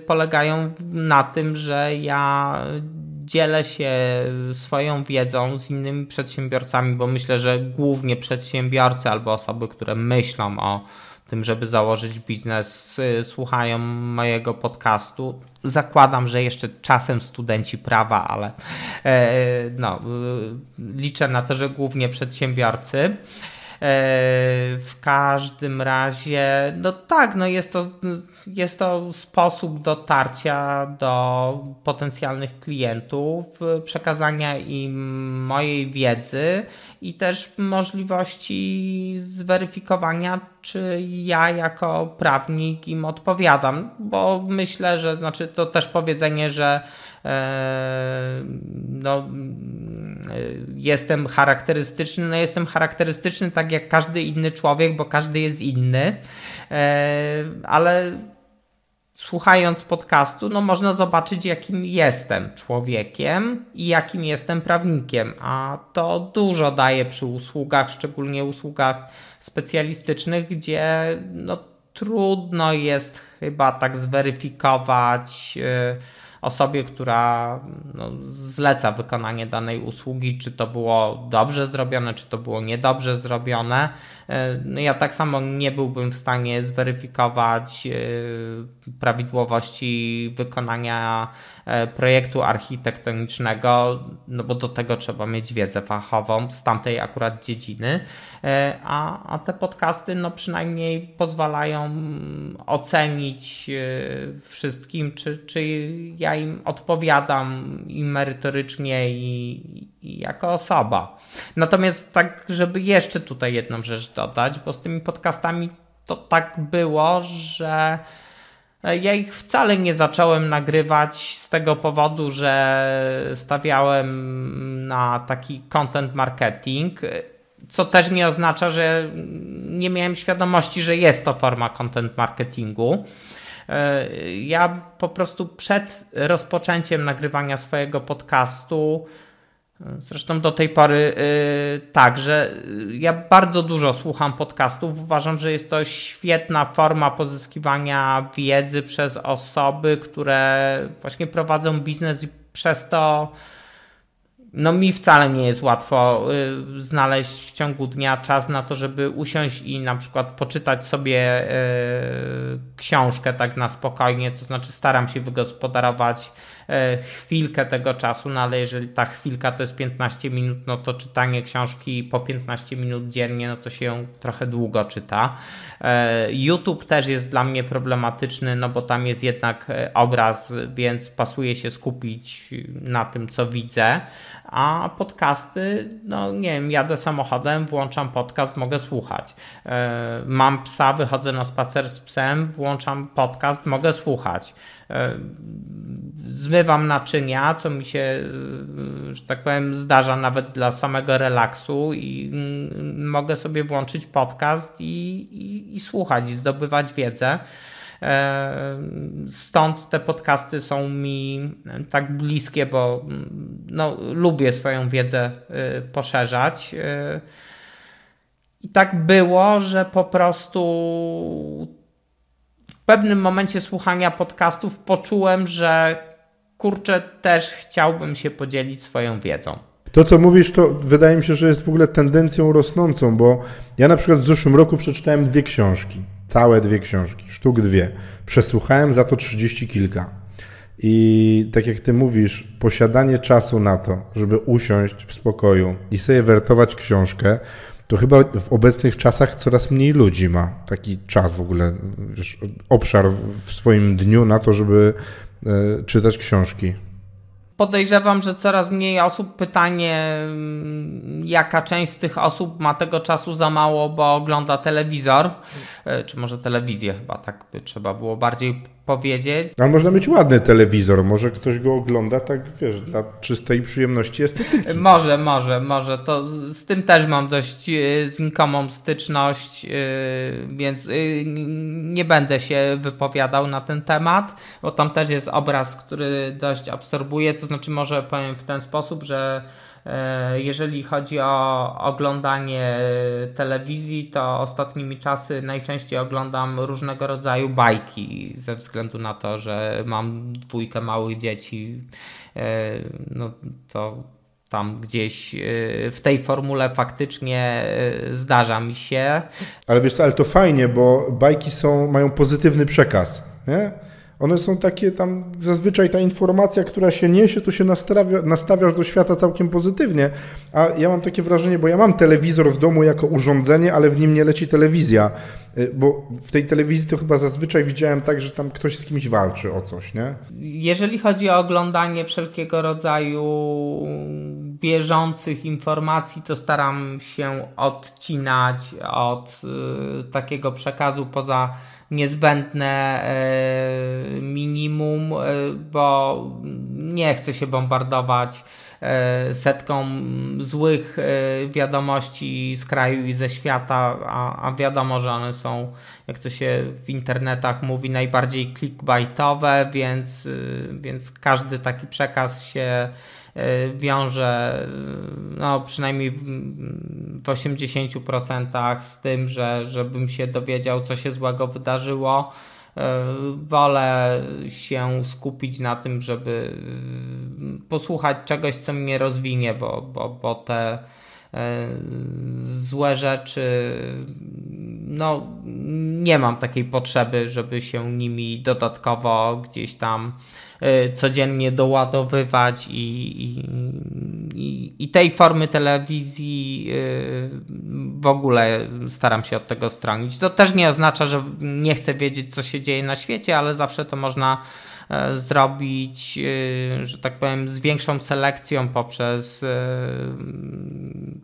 Speaker 2: polegają na tym, że ja dzielę się swoją wiedzą z innymi przedsiębiorcami, bo myślę, że głównie przedsiębiorcy albo osoby, które myślą o tym, żeby założyć biznes, y, słuchają mojego podcastu. Zakładam, że jeszcze czasem studenci prawa, ale e, no, y, liczę na to, że głównie przedsiębiorcy. E, w każdym razie, no tak, no jest, to, jest to sposób dotarcia do potencjalnych klientów, y, przekazania im mojej wiedzy i też możliwości zweryfikowania, czy ja jako prawnik im odpowiadam, bo myślę, że znaczy to też powiedzenie, że e, no, jestem charakterystyczny, no jestem charakterystyczny tak jak każdy inny człowiek, bo każdy jest inny, e, ale słuchając podcastu, no można zobaczyć, jakim jestem człowiekiem i jakim jestem prawnikiem, a to dużo daje przy usługach, szczególnie usługach specjalistycznych, gdzie no, trudno jest chyba tak zweryfikować. Y, osobie, która no, zleca wykonanie danej usługi, czy to było dobrze zrobione, czy to było niedobrze zrobione. E, no ja tak samo nie byłbym w stanie zweryfikować e, prawidłowości wykonania e, projektu architektonicznego, no bo do tego trzeba mieć wiedzę fachową z tamtej akurat dziedziny, a, a te podcasty no przynajmniej pozwalają ocenić wszystkim, czy, czy ja im odpowiadam i merytorycznie i, jako osoba. Natomiast tak, żeby jeszcze tutaj jedną rzecz dodać, bo z tymi podcastami to tak było, że e, ja ich wcale nie zacząłem nagrywać z tego powodu, że stawiałem na taki content marketing, co też nie oznacza, że nie miałem świadomości, że jest to forma content marketingu. E, ja po prostu przed rozpoczęciem nagrywania swojego podcastu Zresztą do tej pory yy, także. Y, ja bardzo dużo słucham podcastów. Uważam, że jest to świetna forma pozyskiwania wiedzy przez osoby, które właśnie prowadzą biznes i przez to no mi wcale nie jest łatwo y, znaleźć w ciągu dnia czas na to, żeby usiąść i na przykład poczytać sobie y, książkę tak na spokojnie. To znaczy staram się wygospodarować E, chwilkę tego czasu, no ale jeżeli ta chwilka to jest 15 minut, no to czytanie książki po 15 minut dziennie, no to się ją trochę długo czyta. E, YouTube też jest dla mnie problematyczny, no bo tam jest jednak e, obraz, więc pasuje się skupić na tym, co widzę, a podcasty, no nie wiem, jadę samochodem, włączam podcast, mogę słuchać. Mam psa, wychodzę na spacer z psem, włączam podcast, mogę słuchać. E, zmywam naczynia, co mi się, e, że tak powiem, zdarza nawet dla samego relaksu i mm, mogę sobie włączyć podcast i, i, i słuchać i zdobywać wiedzę. E, stąd te podcasty są mi tak bliskie, bo mm, no, lubię swoją wiedzę poszerzać. I tak było, że po prostu pewnym momencie słuchania podcastów poczułem, że kurczę, też chciałbym się podzielić swoją wiedzą.
Speaker 1: To, co mówisz, to wydaje mi się, że jest w ogóle tendencją rosnącą, bo ja na przykład w zeszłym roku przeczytałem dwie książki, całe dwie książki, sztuk dwie. Przesłuchałem za to trzydzieści kilka. I tak jak ty mówisz, posiadanie czasu na to, żeby usiąść w spokoju i sobie wertować książkę, to chyba w obecnych czasach coraz mniej ludzi ma taki czas w ogóle, wiesz, obszar w swoim dniu na to, żeby e, czytać książki.
Speaker 2: Podejrzewam, że coraz mniej osób. Pytanie, mm, jaka część z tych osób ma tego czasu za mało, bo ogląda telewizor, e, czy może telewizję, chyba tak by trzeba było bardziej powiedzieć.
Speaker 1: A można mieć ładny telewizor, może ktoś go ogląda tak, wiesz, dla czystej przyjemności estetyki.
Speaker 2: Może, może, może. To z, tym też mam dość y, znikomą styczność, y, więc y, nie będę się wypowiadał na ten temat, bo tam też jest obraz, który dość absorbuje, to znaczy może powiem w ten sposób, że E, jeżeli chodzi o oglądanie telewizji, to ostatnimi czasy najczęściej oglądam różnego rodzaju bajki, ze względu na to, że mam dwójkę małych dzieci. E, no to tam gdzieś e, w tej formule faktycznie zdarza mi się.
Speaker 1: Ale wiesz, co, ale to fajnie, bo bajki są, mają pozytywny przekaz. Nie? One są takie tam, zazwyczaj ta informacja, która się niesie, to się nastawia, nastawiasz do świata całkiem pozytywnie. A ja mam takie wrażenie, bo ja mam telewizor w domu jako urządzenie, ale w nim nie leci telewizja. Y, bo w tej telewizji to chyba zazwyczaj widziałem tak, że tam ktoś z kimś walczy o coś, nie?
Speaker 2: Jeżeli chodzi o oglądanie wszelkiego rodzaju bieżących informacji, to staram się odcinać od y, takiego przekazu poza niezbędne e, minimum, e, bo nie chce się bombardować e, setką złych wiadomości z kraju i ze świata, a, a wiadomo, że one są, jak to się w internetach mówi, najbardziej clickbaitowe, więc, więc każdy taki przekaz się E, wiąże e, no, przynajmniej w 80% z tym, że żebym się dowiedział, co się złego wydarzyło. E, wolę się skupić na tym, żeby mm, posłuchać czegoś, co mnie rozwinie, bo, bo, bo te złe rzeczy no, nie mam takiej potrzeby, żeby się nimi dodatkowo gdzieś tam e, codziennie doładowywać i, i, i, tej formy telewizji e, w ogóle staram się od tego stronić. To też nie oznacza, że nie chcę wiedzieć, co się dzieje na świecie, ale zawsze to można e, zrobić, że tak powiem, z większą selekcją poprzez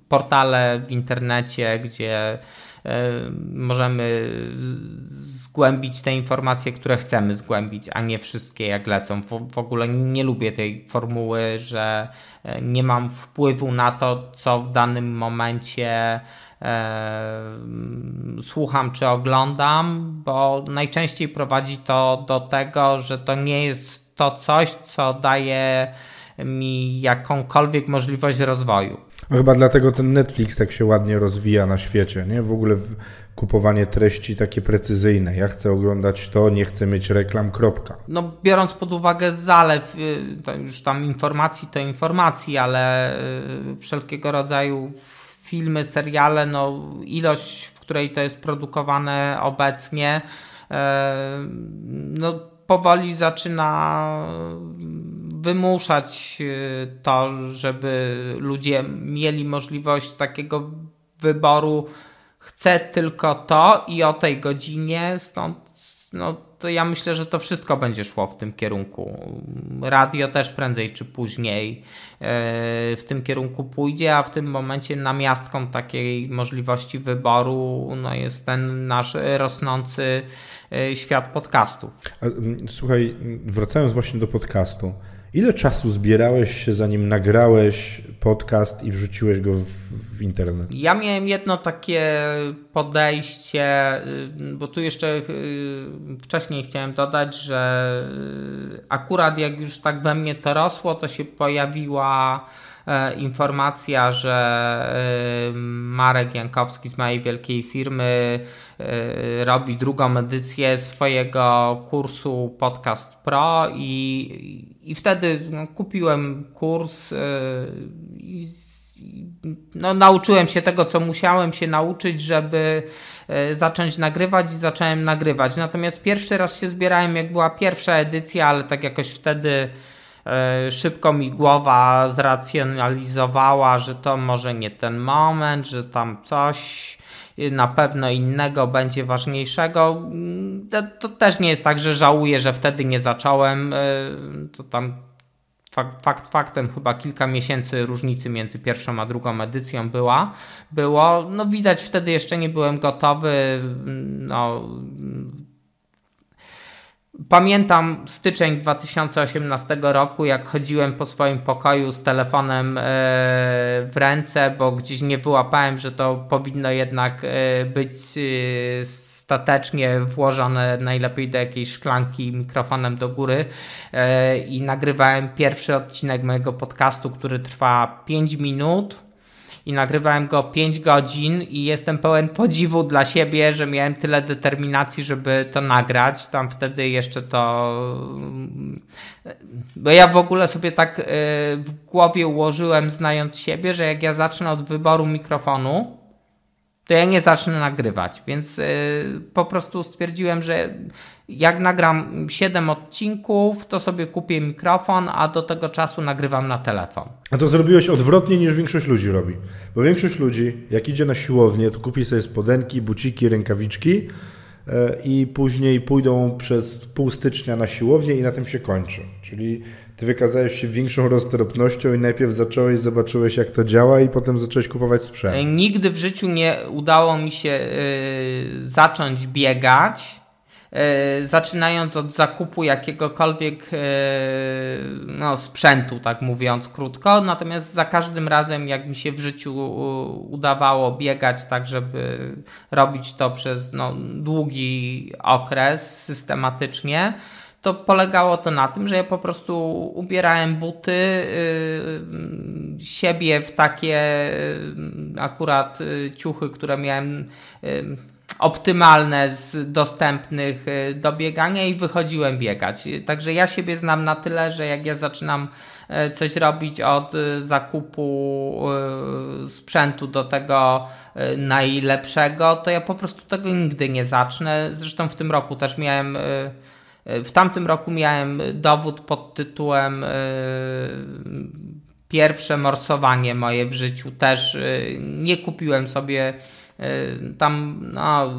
Speaker 2: portale w internecie, gdzie E, możemy zgłębić te informacje, które chcemy zgłębić, a nie wszystkie jak lecą. W, w ogóle nie lubię tej formuły, że e, nie mam wpływu na to, co w danym momencie e, słucham czy oglądam, bo najczęściej prowadzi to do tego, że to nie jest to coś, co daje mi jakąkolwiek możliwość rozwoju.
Speaker 1: No chyba dlatego ten Netflix tak się ładnie rozwija na świecie, nie? W ogóle w kupowanie treści takie precyzyjne. Ja chcę oglądać to, nie chcę mieć reklam, kropka.
Speaker 2: No biorąc pod uwagę zalew y, już tam informacji to informacji, ale y, wszelkiego rodzaju filmy, seriale, no ilość, w której to jest produkowane obecnie, e, no powoli zaczyna wymuszać y, to, żeby ludzie mieli możliwość takiego wyboru. Chcę tylko to i o tej godzinie, stąd no, to ja myślę, że to wszystko będzie szło w tym kierunku. Radio też prędzej czy później e, w tym kierunku pójdzie, a w tym momencie namiastką takiej możliwości wyboru no, jest ten nasz rosnący e, świat podcastów.
Speaker 1: Mm, słuchaj, wracając właśnie do podcastu. Ile czasu zbierałeś się, zanim nagrałeś podcast i wrzuciłeś go w, w, internet?
Speaker 2: Ja miałem jedno takie podejście, y, bo tu jeszcze y, wcześniej chciałem dodać, że y, akurat jak już tak we mnie to rosło, to się pojawiła E, informacja, że y, Marek Jankowski z mojej wielkiej firmy y, robi drugą edycję swojego kursu Podcast Pro i, i wtedy no, kupiłem kurs y, i no, nauczyłem się tego, co musiałem się nauczyć, żeby zacząć nagrywać i zacząłem nagrywać. Natomiast pierwszy raz się zbierałem, jak była pierwsza edycja, ale tak jakoś wtedy E, szybko mi głowa zracjonalizowała, że to może nie ten moment, że tam coś na pewno innego będzie ważniejszego. Mm, to, to też nie jest tak, że żałuję, że wtedy nie zacząłem. E, to tam fakt, fakt faktem chyba kilka miesięcy różnicy między pierwszą a drugą edycją była, było. No widać wtedy jeszcze nie byłem gotowy. Mm, no, Pamiętam styczeń 2018 roku, jak chodziłem po swoim pokoju z telefonem e, w ręce, bo gdzieś nie wyłapałem, że to powinno jednak e, być e, statecznie włożone najlepiej do jakiejś szklanki mikrofonem do góry i nagrywałem pierwszy odcinek mojego podcastu, który trwa 5 minut i nagrywałem go 5 godzin i jestem pełen podziwu dla siebie, że miałem tyle determinacji, żeby to nagrać. Tam wtedy jeszcze to. Mm, bo ja w ogóle sobie tak y, w głowie ułożyłem, znając siebie, że jak ja zacznę od wyboru mikrofonu, to ja nie zacznę nagrywać. Więc y, po prostu stwierdziłem, że jak nagram 7 odcinków, to sobie kupię mikrofon, a do tego czasu nagrywam na telefon.
Speaker 1: A to zrobiłeś odwrotnie niż większość ludzi robi. Bo większość ludzi, jak idzie na siłownię, to kupi sobie spodenki, buciki, rękawiczki e, i później pójdą przez pół stycznia na siłownię i na tym się kończy. Czyli ty wykazałeś się większą roztropnością i najpierw zacząłeś, zobaczyłeś jak to działa i potem zacząłeś kupować sprzęt. E,
Speaker 2: nigdy w życiu nie udało mi się y, zacząć biegać. Y, zaczynając od zakupu jakiegokolwiek y, no, sprzętu, tak mówiąc krótko, natomiast za każdym razem, jak mi się w życiu udawało biegać, tak żeby robić to przez no, długi okres systematycznie, to polegało to na tym, że ja po prostu ubierałem buty y, y, siebie w takie y, akurat yy, ciuchy, które miałem optymalne z dostępnych do biegania i wychodziłem biegać. Także ja siebie znam na tyle, że jak ja zaczynam coś robić od zakupu sprzętu do tego najlepszego, to ja po prostu tego nigdy nie zacznę. Zresztą w tym roku też miałem E, w tamtym roku miałem dowód pod tytułem e, Pierwsze morsowanie moje w życiu. Też e, nie kupiłem sobie tam no,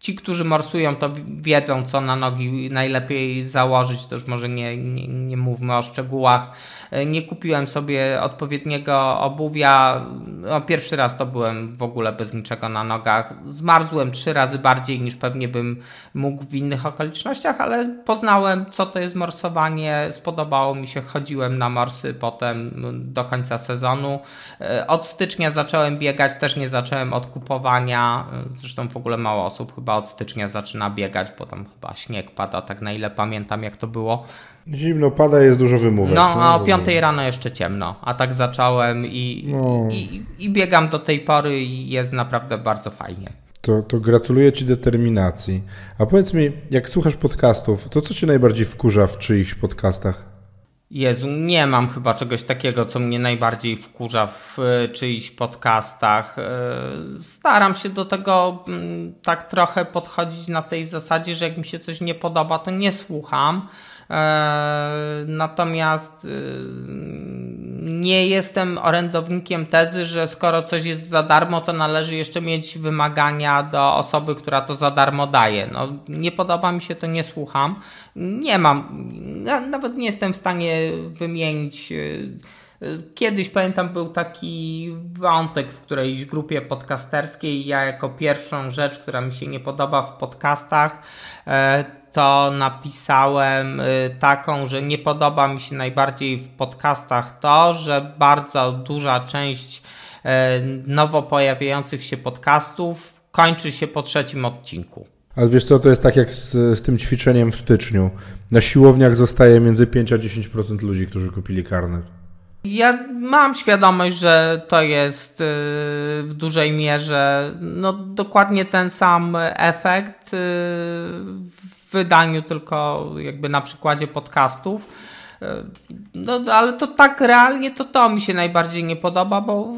Speaker 2: ci, którzy morsują, to wiedzą, co na nogi najlepiej założyć. To już może nie, nie, nie mówmy o szczegółach. E, nie kupiłem sobie odpowiedniego obuwia. No, pierwszy raz to byłem w ogóle bez niczego na nogach. Zmarzłem trzy razy bardziej niż pewnie bym mógł w innych okolicznościach, ale poznałem, co to jest morsowanie. Spodobało mi się, chodziłem na morsy potem do końca sezonu. E, od stycznia zacząłem biegać, też nie zacząłem od kupowania. E, zresztą w ogóle mało osób chyba chyba od stycznia zaczyna biegać, bo tam chyba śnieg pada, tak na ile pamiętam jak to było.
Speaker 1: Zimno pada, jest dużo wymówek. No, no a o 5
Speaker 2: rano jeszcze ciemno, a tak zacząłem i, no. i, i biegam do tej pory i jest naprawdę bardzo fajnie.
Speaker 1: To, to gratuluję Ci determinacji. A powiedz mi, jak słuchasz podcastów, to co Cię najbardziej wkurza w czyichś podcastach?
Speaker 2: Jezu, nie mam chyba czegoś takiego, co mnie najbardziej wkurza w e, czyichś podcastach. E, staram się do tego mm, tak trochę podchodzić na tej zasadzie, że jak mi się coś nie podoba, to nie słucham. E, natomiast y, nie jestem orędownikiem tezy, że skoro coś jest za darmo, to należy jeszcze mieć wymagania do osoby, która to za darmo daje. No, nie podoba mi się to, nie słucham. Nie mam, nawet nie jestem w stanie wymienić. Y, y, kiedyś pamiętam, był taki wątek w którejś grupie podcasterskiej. Ja, jako pierwszą rzecz, która mi się nie podoba w podcastach, e, to napisałem y, taką, że nie podoba mi się najbardziej w podcastach to, że bardzo duża część y, nowo pojawiających się podcastów kończy się po trzecim odcinku.
Speaker 1: Ale wiesz co, to jest tak jak z, z tym ćwiczeniem w styczniu. Na siłowniach zostaje między 5 a 10% ludzi, którzy kupili karnet.
Speaker 2: Ja mam świadomość, że to jest y, w dużej mierze no, dokładnie ten sam efekt wydaniu tylko jakby na przykładzie podcastów. E, no, ale to tak realnie to to mi się najbardziej nie podoba, bo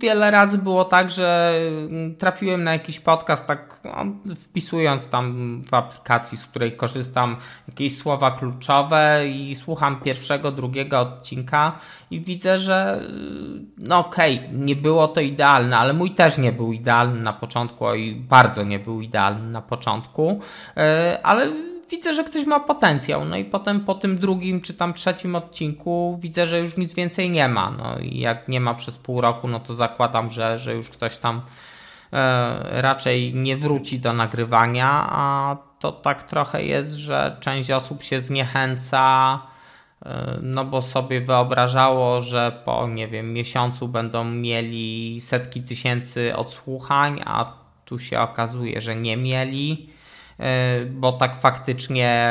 Speaker 2: wiele razy było tak, że mm, trafiłem na jakiś podcast, tak no, wpisując tam w aplikacji, z której korzystam, jakieś słowa kluczowe i słucham pierwszego, drugiego odcinka i widzę, że y, no okej, okay, nie było to idealne, ale mój też nie był idealny na początku i bardzo nie był idealny na początku, y, ale widzę, że ktoś ma potencjał. No i potem po tym drugim czy tam trzecim odcinku widzę, że już nic więcej nie ma. No i jak nie ma przez pół roku, no to zakładam, że, że już ktoś tam e, raczej nie wróci do nagrywania, a to tak trochę jest, że część osób się zniechęca e, no bo sobie wyobrażało, że po nie wiem miesiącu będą mieli setki tysięcy odsłuchań, a tu się okazuje, że nie mieli. E, bo tak faktycznie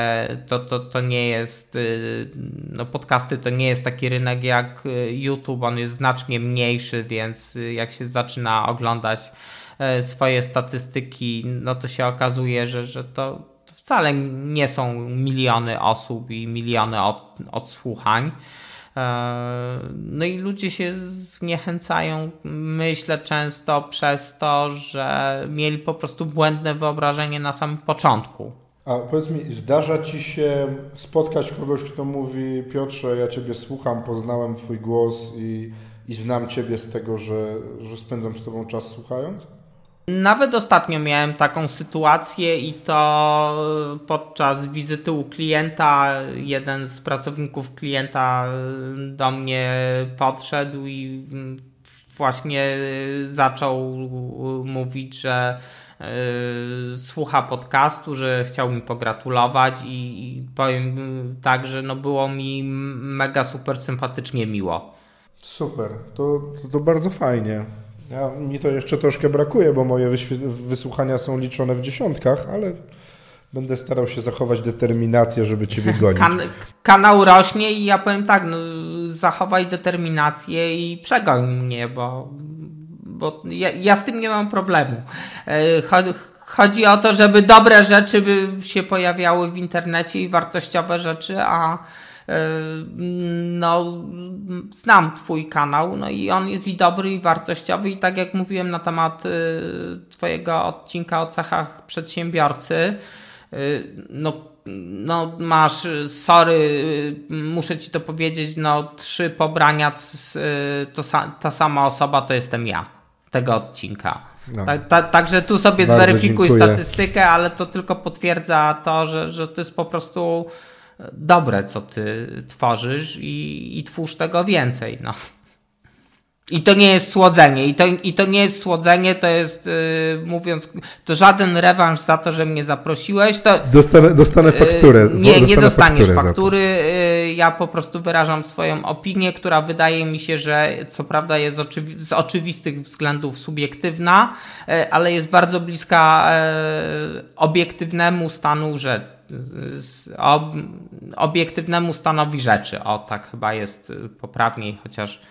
Speaker 2: to, to, to nie jest, y, no podcasty to nie jest taki rynek jak y, YouTube, on jest znacznie mniejszy, więc y, jak się zaczyna oglądać e, swoje statystyki, no to się okazuje, że, że to, to wcale nie są miliony osób i miliony od, odsłuchań. E, no i ludzie się zniechęcają, myślę często przez to, że mieli po prostu błędne wyobrażenie na samym początku.
Speaker 1: A powiedz mi, zdarza ci się spotkać kogoś, kto mówi: Piotrze, ja ciebie słucham, poznałem twój głos i, i znam ciebie z tego, że, że spędzam z tobą czas słuchając? Nawet
Speaker 2: ostatnio miałem taką sytuację i to e, podczas wizyty u klienta jeden z pracowników klienta e, do mnie podszedł i mm, właśnie e, zaczął mówić, że słucha podcastu, że chciał mi pogratulować i powiem tak, że no było mi mega super sympatycznie miło.
Speaker 1: Super, to, to, to bardzo fajnie. Ja, mi to jeszcze troszkę brakuje, bo moje wysłuchania są liczone w dziesiątkach, ale będę starał się zachować determinację, żeby Ciebie gonić. Kan
Speaker 2: kanał rośnie i ja powiem tak, no, zachowaj determinację i przegoń mnie, bo, bo ja, ja z tym nie mam problemu. E, cho chodzi o to, żeby dobre rzeczy się pojawiały w internecie i wartościowe rzeczy, a E, no, znam Twój kanał, no i on jest i dobry, i wartościowy. I tak jak mówiłem na temat e, Twojego odcinka o cechach przedsiębiorcy, e, no, no masz, sorry, muszę Ci to powiedzieć, no trzy pobrania, to, ta sama osoba to jestem ja tego odcinka. No. także tu sobie Bardzo zweryfikuj dziękuję. statystykę, ale to tylko potwierdza to, że, że to jest po prostu dobre, co ty tworzysz i, i twórz tego więcej. No. I to nie jest słodzenie. I to, I to nie jest słodzenie, to jest, yy, mówiąc, to żaden rewanż za to, że mnie zaprosiłeś. To, dostanę, dostanę y, fakturę. Yy, nie, dostanę nie dostaniesz faktury. faktury. Yy, ja po prostu wyrażam swoją opinię, która wydaje mi się, że co prawda jest z oczywistych względów subiektywna, y, ale jest bardzo bliska y, obiektywnemu stanu rzeczy ob, obiektywnemu stanowi rzeczy. O, tak chyba jest y, poprawniej, chociaż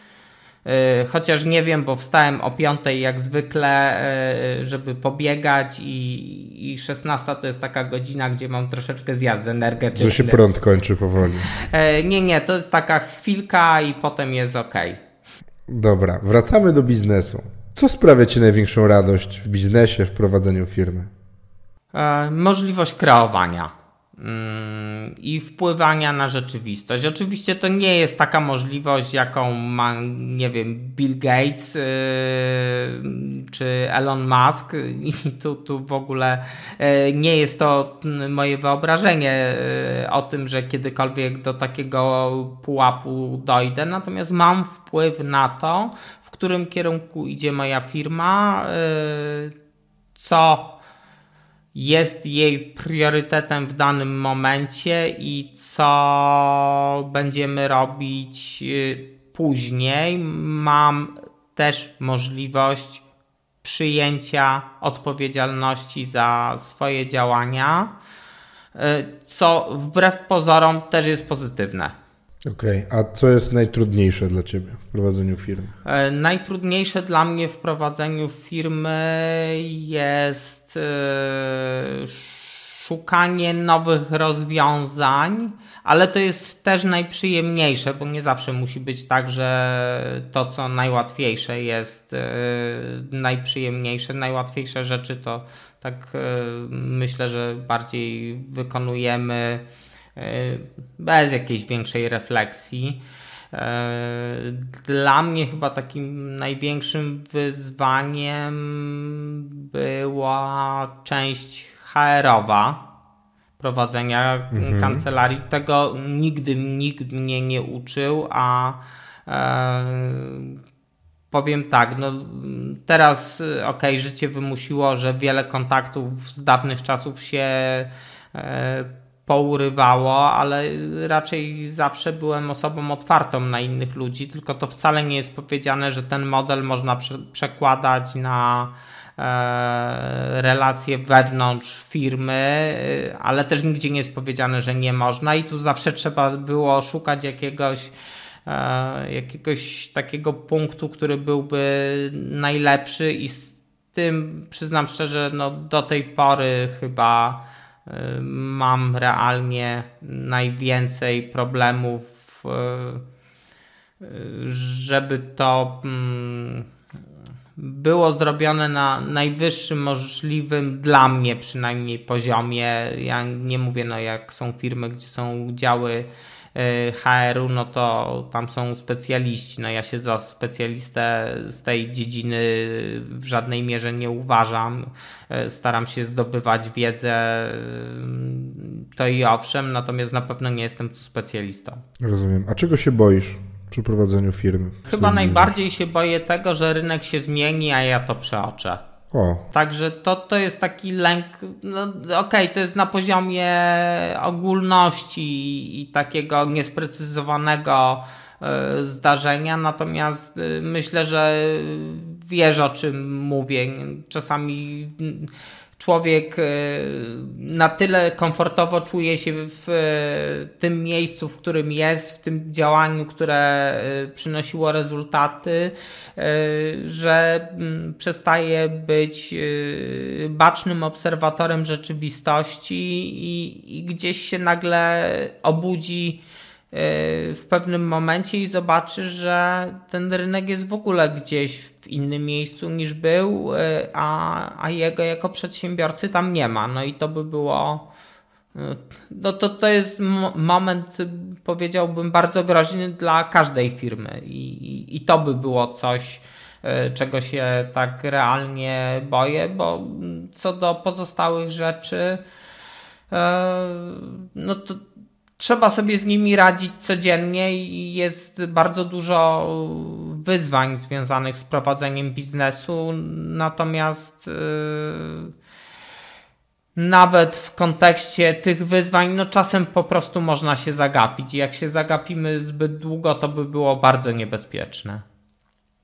Speaker 2: y, chociaż nie wiem, bo wstałem o 5 jak zwykle, y, żeby pobiegać i, i 16 to jest taka godzina, gdzie mam troszeczkę zjazd energetyczny. Że się prąd
Speaker 1: kończy powoli.
Speaker 2: E, nie, nie, to jest taka chwilka i potem jest ok.
Speaker 1: Dobra, wracamy do biznesu. Co sprawia Ci największą radość w biznesie, w prowadzeniu firmy?
Speaker 2: E, możliwość kreowania Mm, i wpływania na rzeczywistość. Oczywiście to nie jest taka możliwość, jaką ma, nie wiem, Bill Gates yy, czy Elon Musk. I tu, tu w ogóle yy, nie jest to moje wyobrażenie yy, o tym, że kiedykolwiek do takiego pułapu dojdę, natomiast mam wpływ na to, w którym kierunku idzie moja firma, y, co jest jej priorytetem w danym momencie i co będziemy robić y, później. Mam też możliwość przyjęcia odpowiedzialności za swoje działania, y, co wbrew pozorom też jest pozytywne.
Speaker 1: Okej, okay. a co jest najtrudniejsze dla Ciebie w prowadzeniu firmy?
Speaker 2: Y, najtrudniejsze dla mnie w prowadzeniu firmy jest E, szukanie nowych rozwiązań, ale to jest też najprzyjemniejsze, bo nie zawsze musi być tak, że to, co najłatwiejsze, jest e, najprzyjemniejsze. Najłatwiejsze rzeczy to tak e, myślę, że bardziej wykonujemy bez jakiejś większej refleksji. E, dla mnie chyba takim największym wyzwaniem była część HR-owa prowadzenia mhm. kancelarii. Tego nigdy nikt mnie nie uczył, a e, powiem tak, no teraz ok, życie wymusiło, że wiele kontaktów z dawnych czasów się e, pourywało, ale raczej zawsze byłem osobą otwartą na innych ludzi, tylko to wcale nie jest powiedziane, że ten model można prze przekładać na e, relacje wewnątrz firmy, e, ale też nigdzie nie jest powiedziane, że nie można i tu zawsze trzeba było szukać jakiegoś e, jakiegoś takiego punktu, który byłby najlepszy i z tym przyznam szczerze, no do tej pory chyba mam realnie najwięcej problemów, żeby to mm, było zrobione na najwyższym możliwym dla mnie przynajmniej poziomie. Ja nie mówię, no jak są firmy, gdzie są działy HR-u, no to tam są specjaliści. No ja się za specjalistę z tej dziedziny w żadnej mierze nie uważam. E, staram się zdobywać wiedzę, mm, to i owszem, natomiast na pewno nie jestem tu specjalistą.
Speaker 1: Rozumiem. A czego się boisz? przy prowadzeniu firmy? Chyba najbardziej
Speaker 2: się boję tego, że rynek się zmieni, a ja to przeoczę. O. Także to, to jest taki lęk, no okej, okay, to jest na poziomie ogólności i, takiego niesprecyzowanego y, zdarzenia, natomiast y, myślę, że wiesz o czym mówię. Czasami y, człowiek e, na tyle komfortowo czuje się w e, tym miejscu, w którym jest, w tym działaniu, które e, przynosiło rezultaty, że mm, przestaje być bacznym obserwatorem rzeczywistości i, i gdzieś się nagle obudzi E, w pewnym momencie i zobaczy, że ten rynek jest w ogóle gdzieś w innym miejscu niż był, e, a, a jego jako przedsiębiorcy tam nie ma. No i to by było. No, no to, to jest moment, powiedziałbym, bardzo groźny dla każdej firmy, i, i, i to by było coś, e, czego się tak realnie boję, bo co do pozostałych rzeczy, no to trzeba sobie z nimi radzić codziennie i jest bardzo dużo wyzwań związanych z prowadzeniem biznesu, natomiast y, nawet w kontekście tych wyzwań, no czasem po prostu można się zagapić. Jak się zagapimy zbyt długo, to by było bardzo niebezpieczne.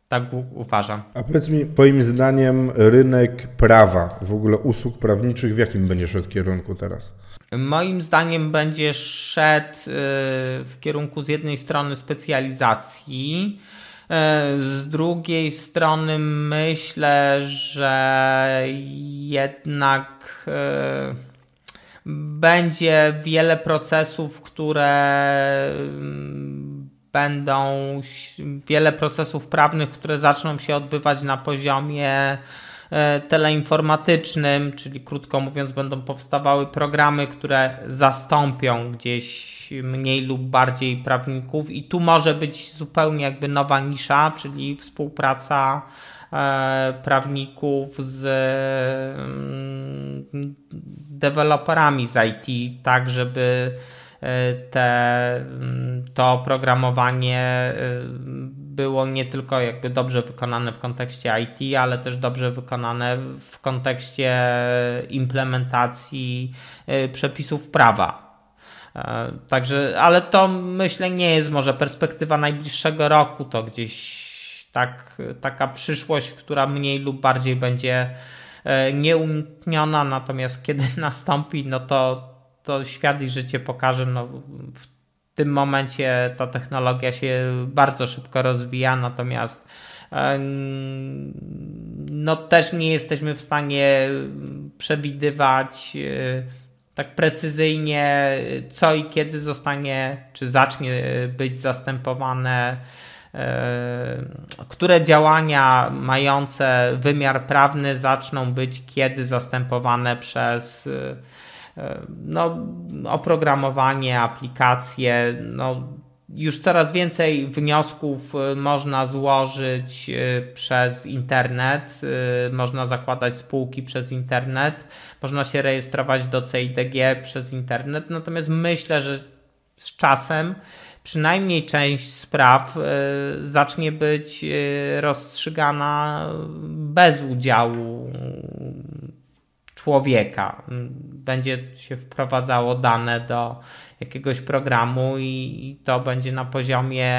Speaker 2: Tak uważam.
Speaker 1: A powiedz mi, Twoim zdaniem, rynek prawa, w ogóle usług prawniczych, w jakim będziesz szedł kierunku teraz?
Speaker 2: moim zdaniem będzie szedł e, w kierunku z jednej strony specjalizacji, e, z drugiej strony myślę, że jednak e, będzie wiele procesów, które mm, będą, wiele procesów prawnych, które zaczną się odbywać na poziomie E, teleinformatycznym, czyli krótko mówiąc, będą powstawały programy, które zastąpią gdzieś mniej lub bardziej prawników, i tu może być zupełnie jakby nowa nisza, czyli współpraca e, prawników z mm, deweloperami z IT, tak żeby e, te, mm, to oprogramowanie było nie tylko jakby dobrze wykonane w kontekście IT, ale też dobrze wykonane w kontekście implementacji e, przepisów prawa. E, także, ale to myślę nie jest może perspektywa najbliższego roku, to gdzieś tak, taka przyszłość, która mniej lub bardziej będzie e, nieunikniona, natomiast kiedy nastąpi, no to, to świat i życie pokaże, no, w w tym momencie ta technologia się bardzo szybko rozwija, natomiast e, no też nie jesteśmy w stanie przewidywać e, tak precyzyjnie, co i kiedy zostanie, czy zacznie być zastępowane, e, które działania mające wymiar prawny zaczną być kiedy zastępowane przez no, oprogramowanie, aplikacje, no, już coraz więcej wniosków y, można złożyć y, przez internet, y, można zakładać spółki przez internet, można się rejestrować do CIDG przez internet. Natomiast myślę, że z czasem przynajmniej część spraw zacznie być rozstrzygana bez udziału człowieka. Mm, będzie się wprowadzało dane do jakiegoś programu i to będzie na poziomie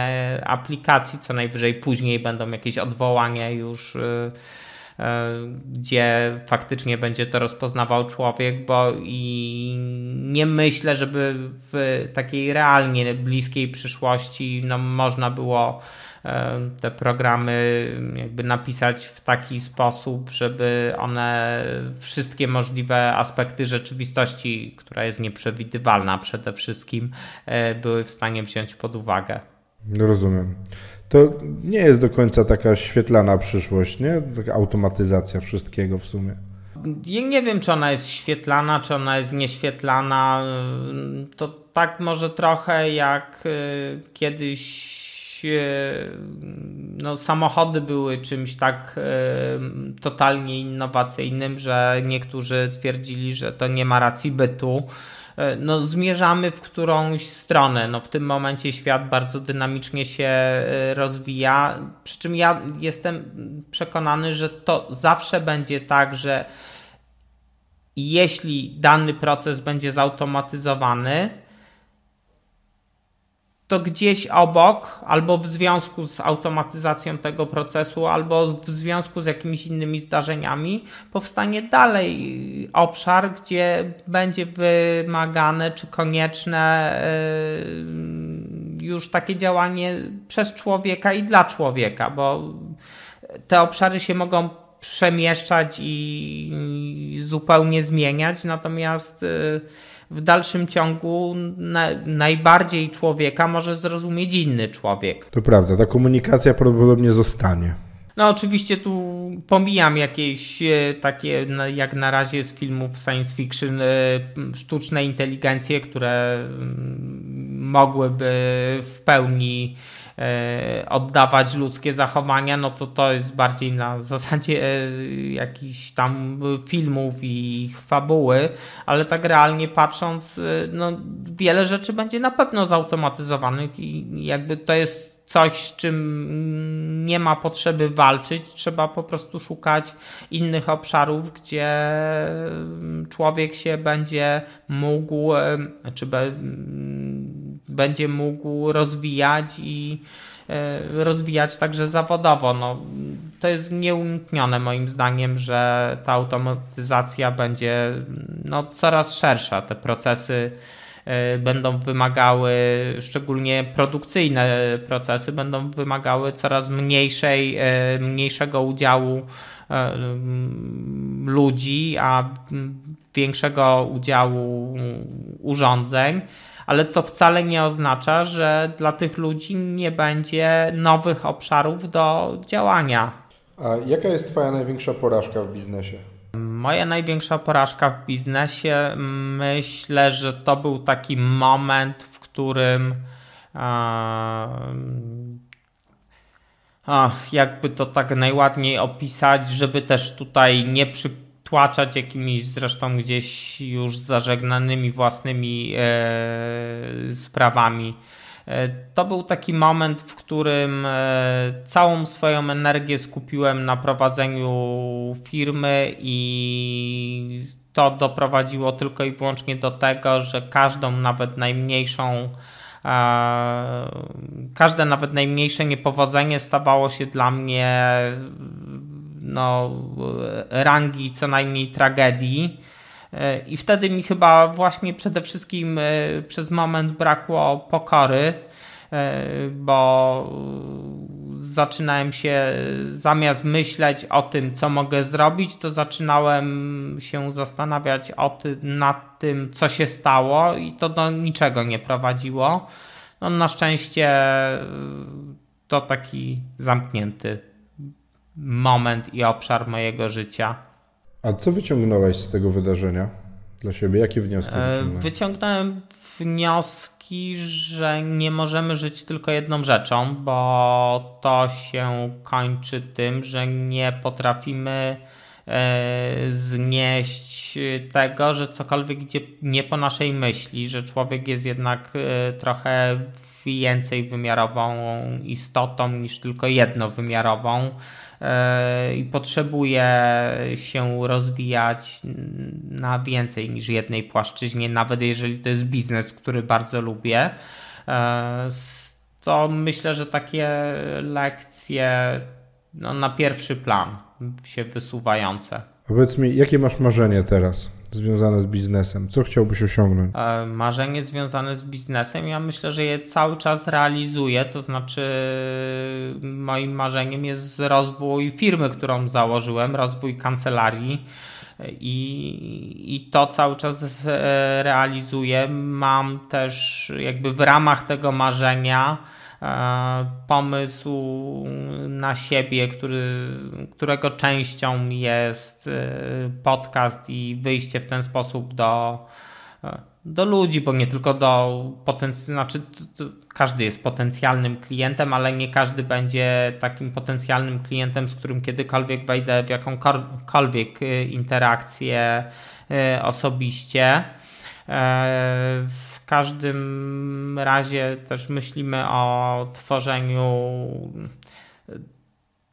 Speaker 2: aplikacji, co najwyżej później będą jakieś odwołania już. Yy, E, gdzie faktycznie będzie to rozpoznawał człowiek, bo i nie myślę, żeby w takiej realnie bliskiej przyszłości no, można było e, te programy jakby napisać w taki sposób, żeby one wszystkie możliwe aspekty rzeczywistości, która jest nieprzewidywalna przede wszystkim, e, były w stanie wziąć pod uwagę.
Speaker 1: Rozumiem to nie jest do końca taka świetlana przyszłość, nie? Taka automatyzacja wszystkiego w sumie.
Speaker 2: Nie wiem, czy ona jest świetlana, czy ona jest nieświetlana. To tak może trochę jak y, kiedyś y, no, samochody były czymś tak y, totalnie innowacyjnym, że niektórzy twierdzili, że to nie ma racji bytu E, no, zmierzamy w którąś stronę. No, w tym momencie świat bardzo dynamicznie się e, rozwija, przy czym ja jestem przekonany, że to zawsze będzie tak, że jeśli dany proces będzie zautomatyzowany, to gdzieś obok, albo w związku z automatyzacją tego procesu, albo w związku z jakimiś innymi zdarzeniami, powstanie dalej obszar, gdzie będzie wymagane czy konieczne y, już takie działanie przez człowieka i dla człowieka, bo te obszary się mogą przemieszczać i zupełnie zmieniać, natomiast. Y, w dalszym ciągu na, najbardziej człowieka może zrozumieć inny człowiek.
Speaker 1: To prawda, ta komunikacja prawdopodobnie zostanie.
Speaker 2: No oczywiście tu pomijam jakieś e, takie, jak na razie z filmów science fiction, e, sztuczne inteligencje, które mm, mogłyby w pełni e, oddawać ludzkie zachowania, no to to jest bardziej na zasadzie jakichś tam filmów i ich fabuły, ale tak realnie patrząc, no wiele rzeczy będzie na pewno zautomatyzowanych i jakby to jest coś, z czym nie ma potrzeby walczyć, trzeba po prostu szukać innych obszarów, gdzie mm, człowiek się będzie mógł, e, czy be, mm, będzie mógł rozwijać i e, rozwijać także zawodowo. No, to jest nieuniknione moim zdaniem, że ta automatyzacja będzie mm, no, coraz szersza. Te procesy E, będą wymagały, szczególnie produkcyjne procesy, będą wymagały coraz mniejszej, e, mniejszego udziału e, ludzi, a większego udziału urządzeń ale to wcale nie oznacza, że dla tych ludzi nie będzie nowych obszarów do działania.
Speaker 1: A jaka jest Twoja największa porażka w biznesie?
Speaker 2: Moja największa porażka w biznesie, myślę, że to był taki moment, w którym a, a, jakby to tak najładniej opisać, żeby też tutaj nie przytłaczać jakimiś zresztą gdzieś już zażegnanymi własnymi e, sprawami E, to był taki moment, w którym e, całą swoją energię skupiłem na prowadzeniu firmy i to doprowadziło tylko i wyłącznie do tego, że każdą, nawet najmniejszą, e, każde nawet najmniejsze niepowodzenie stawało się dla mnie no, rangi co najmniej tragedii. E, I wtedy mi chyba właśnie przede wszystkim e, przez moment brakło pokory, e, bo zaczynałem się zamiast myśleć o tym, co mogę zrobić, to zaczynałem się zastanawiać o ty, nad tym, co się stało, i to do niczego nie prowadziło. No, na szczęście to taki zamknięty moment i obszar mojego życia.
Speaker 1: A co wyciągnąłeś z tego wydarzenia dla siebie? Jakie wnioski e, wyciągnąłeś?
Speaker 2: Wyciągnąłem wnioski, że nie możemy żyć tylko jedną rzeczą, bo to się kończy tym, że nie potrafimy e, znieść tego, że cokolwiek idzie nie po naszej myśli, że człowiek jest jednak e, trochę więcej wymiarową istotą niż tylko jednowymiarową E, i potrzebuje się rozwijać na więcej niż jednej płaszczyźnie, nawet jeżeli to jest biznes, który bardzo lubię. E, to myślę, że takie lekcje no, na pierwszy plan się wysuwające.
Speaker 1: Powiedz mi, jakie masz marzenie teraz? związane z biznesem? Co chciałbyś osiągnąć?
Speaker 2: E, marzenie związane z biznesem, ja myślę, że je cały czas realizuję. To znaczy, moim marzeniem jest rozwój firmy, którą założyłem, rozwój kancelarii. I, I to cały czas e, realizuję. Mam też jakby w ramach tego marzenia E, pomysł na siebie, który, którego częścią jest e, podcast i wyjście w ten sposób do, e, do ludzi, bo nie tylko do potencjalnych, znaczy każdy jest potencjalnym klientem, ale nie każdy będzie takim potencjalnym klientem, z którym kiedykolwiek wejdę w jakąkolwiek interakcję osobiście. W każdym razie też myślimy o tworzeniu e,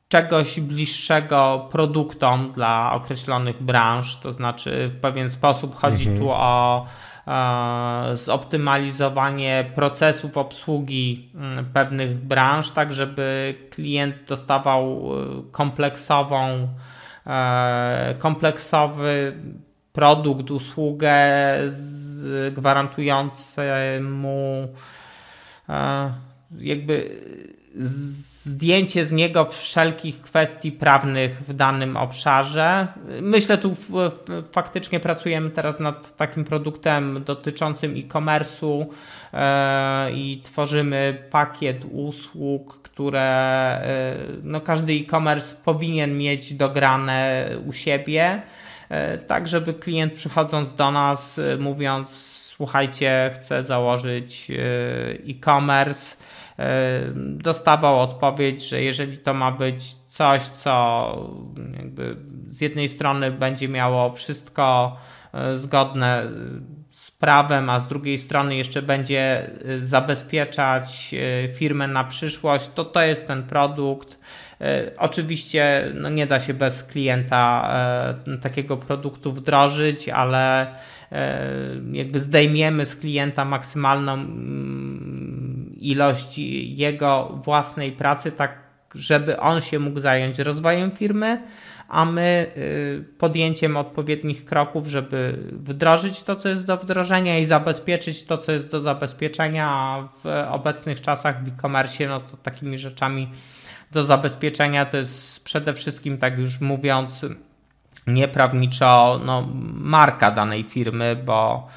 Speaker 2: czegoś bliższego produktom dla określonych branż, to znaczy w pewien sposób chodzi mhm. tu o e, zoptymalizowanie procesów obsługi mm, pewnych branż, tak żeby klient dostawał e, kompleksową, kompleksowy produkt, usługę z gwarantujące mu e, jakby zdjęcie z niego wszelkich kwestii prawnych w danym obszarze. Myślę tu faktycznie pracujemy teraz nad takim produktem dotyczącym e-commerce'u e, i tworzymy pakiet usług, które e, no, każdy e-commerce powinien mieć dograne u siebie E, tak żeby klient przychodząc do nas e, mówiąc słuchajcie, chcę założyć e, e-commerce, dostawał odpowiedź, że jeżeli to ma być coś, co jakby z jednej strony będzie miało wszystko zgodne z prawem, a z drugiej strony jeszcze będzie zabezpieczać firmę na przyszłość, to to jest ten produkt E, oczywiście no nie da się bez klienta e, takiego produktu wdrożyć, ale e, jakby zdejmiemy z klienta maksymalną mm, ilość jego własnej pracy, tak żeby on się mógł zająć rozwojem firmy a my y, podjęciem odpowiednich kroków, żeby wdrożyć to, co jest do wdrożenia i zabezpieczyć to, co jest do zabezpieczenia, a w obecnych czasach w e-commerce, no to takimi rzeczami do zabezpieczenia to jest przede wszystkim, tak już mówiąc, nieprawniczo no, marka danej firmy, bo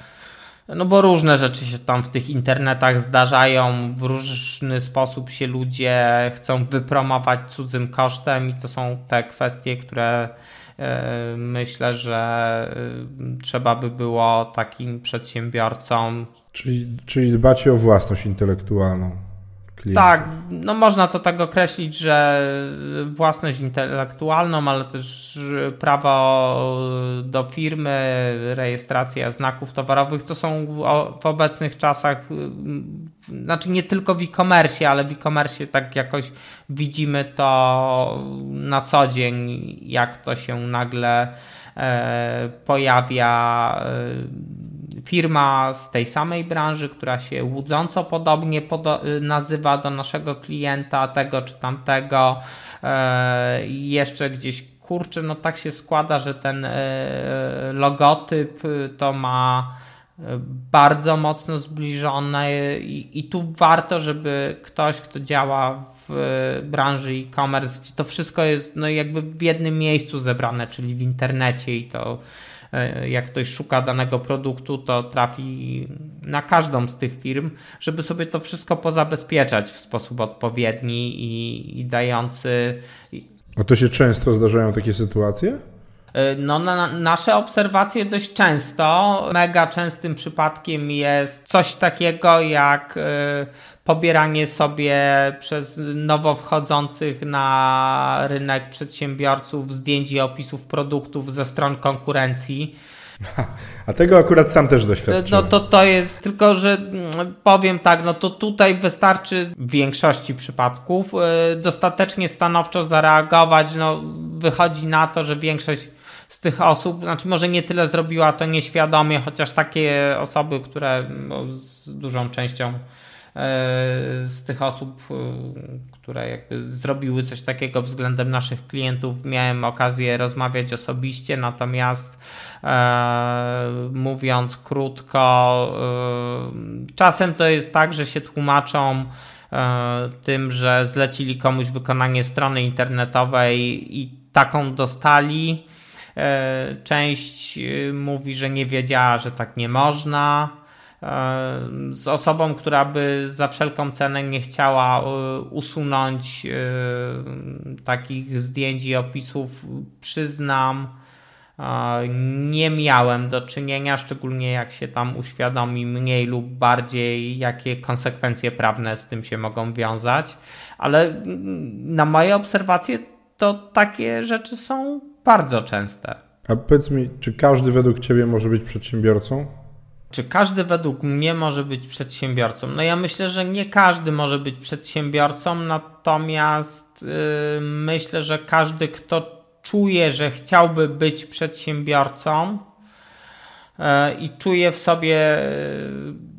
Speaker 2: no bo różne rzeczy się tam w tych internetach zdarzają, w różny sposób się ludzie chcą wypromować cudzym kosztem i to są te kwestie, które e, myślę, że e, trzeba by było takim przedsiębiorcom.
Speaker 1: Czyli, czyli dbacie o własność intelektualną. Tak,
Speaker 2: no można to tak określić, że własność intelektualną, ale też prawo do firmy, rejestracja znaków towarowych to są w obecnych czasach, znaczy nie tylko w e-commerce, ale w e-commerce tak jakoś widzimy to na co dzień, jak to się nagle e, pojawia e, firma z tej samej branży, która się łudząco podobnie nazywa do naszego klienta, tego czy tamtego, e, jeszcze gdzieś kurczę, no tak się składa, że ten e, logotyp e, to ma bardzo mocno zbliżone i, i tu warto, żeby ktoś, kto działa w branży e-commerce, to wszystko jest no jakby w jednym miejscu zebrane, czyli w internecie i to E, jak ktoś szuka danego produktu, to trafi na każdą z tych firm, żeby sobie to wszystko pozabezpieczać w sposób odpowiedni i, i dający.
Speaker 1: A to się często zdarzają takie sytuacje?
Speaker 2: E, no, na nasze obserwacje dość często, mega częstym przypadkiem jest coś takiego jak e, pobieranie sobie przez nowo wchodzących na rynek przedsiębiorców zdjęć i opisów produktów ze stron konkurencji.
Speaker 1: A tego akurat sam też doświadczyłem. No to
Speaker 2: to jest, tylko że mm, powiem tak, no to tutaj wystarczy w większości przypadków y, dostatecznie stanowczo zareagować, no wychodzi na to, że większość z tych osób, znaczy może nie tyle zrobiła to nieświadomie, chociaż takie osoby, które no, z dużą częścią E, z tych osób, e, które jakby zrobiły coś takiego względem naszych klientów, miałem okazję rozmawiać osobiście, natomiast e, mówiąc krótko, czasem to jest tak, że się tłumaczą tym, że zlecili komuś wykonanie strony internetowej i taką dostali. Część mówi, że nie wiedziała, że tak nie można z osobą, która by za wszelką cenę nie chciała e, usunąć e, takich zdjęć i opisów, przyznam, e, nie miałem do czynienia, szczególnie jak się tam uświadomi mniej lub bardziej, jakie konsekwencje prawne z tym się mogą wiązać, ale mm, na moje obserwacje to takie rzeczy są bardzo częste.
Speaker 1: A powiedz mi, czy każdy według Ciebie może być przedsiębiorcą?
Speaker 2: Czy każdy według mnie może być przedsiębiorcą? No ja myślę, że nie każdy może być przedsiębiorcą, natomiast yy, myślę, że każdy, kto czuje, że chciałby być przedsiębiorcą yy, i czuje w sobie. Yy,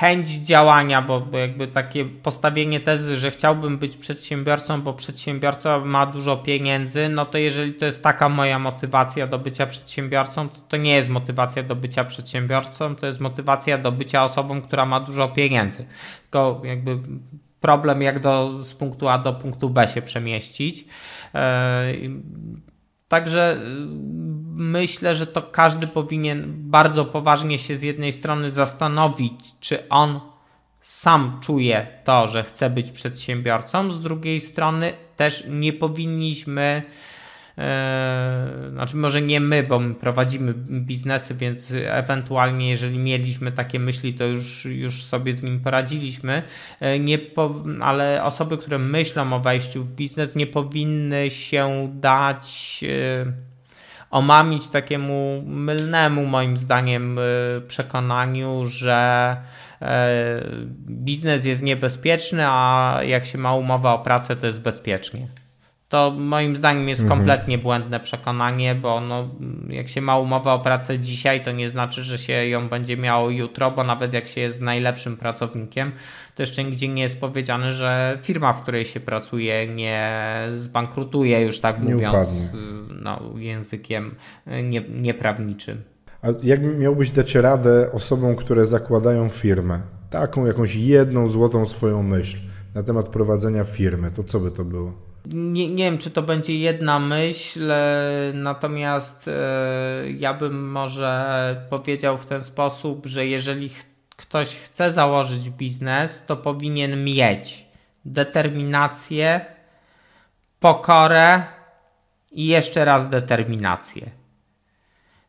Speaker 2: chęć działania, bo, bo jakby takie postawienie tezy, że chciałbym być przedsiębiorcą, bo przedsiębiorca ma dużo pieniędzy, no to jeżeli to jest taka moja motywacja do bycia przedsiębiorcą, to, to nie jest motywacja do bycia przedsiębiorcą, to jest motywacja do bycia osobą, która ma dużo pieniędzy. Tylko jakby problem, jak do, z punktu A do punktu B się przemieścić. E, Także y, myślę, że to każdy powinien bardzo poważnie się z jednej strony zastanowić, czy on sam czuje to, że chce być przedsiębiorcą, z drugiej strony też nie powinniśmy E, znaczy może nie my, bo my prowadzimy biznesy, więc ewentualnie jeżeli mieliśmy takie myśli, to już, już sobie z nim poradziliśmy, e, nie po, ale osoby, które myślą o wejściu w biznes nie powinny się dać e, omamić takiemu mylnemu moim zdaniem przekonaniu, że biznes jest niebezpieczny, a jak się ma umowę o pracę, to jest bezpiecznie to moim zdaniem jest mhm. kompletnie błędne przekonanie, bo no, jak się ma umowę o pracę dzisiaj, to nie znaczy, że się ją będzie miało jutro, bo nawet jak się jest najlepszym pracownikiem, to jeszcze nigdzie nie jest powiedziane, że firma, w której się pracuje, nie zbankrutuje, już tak nie mówiąc no, językiem nie, nieprawniczym.
Speaker 1: A jak miałbyś dać radę osobom, które zakładają firmę? Taką jakąś jedną złotą swoją myśl na temat prowadzenia firmy, to co by to było?
Speaker 2: Nie, nie wiem, czy to będzie jedna myśl, e, natomiast e, ja bym może powiedział w ten sposób, że jeżeli ktoś chce założyć biznes, to powinien mieć determinację, pokorę i jeszcze raz determinację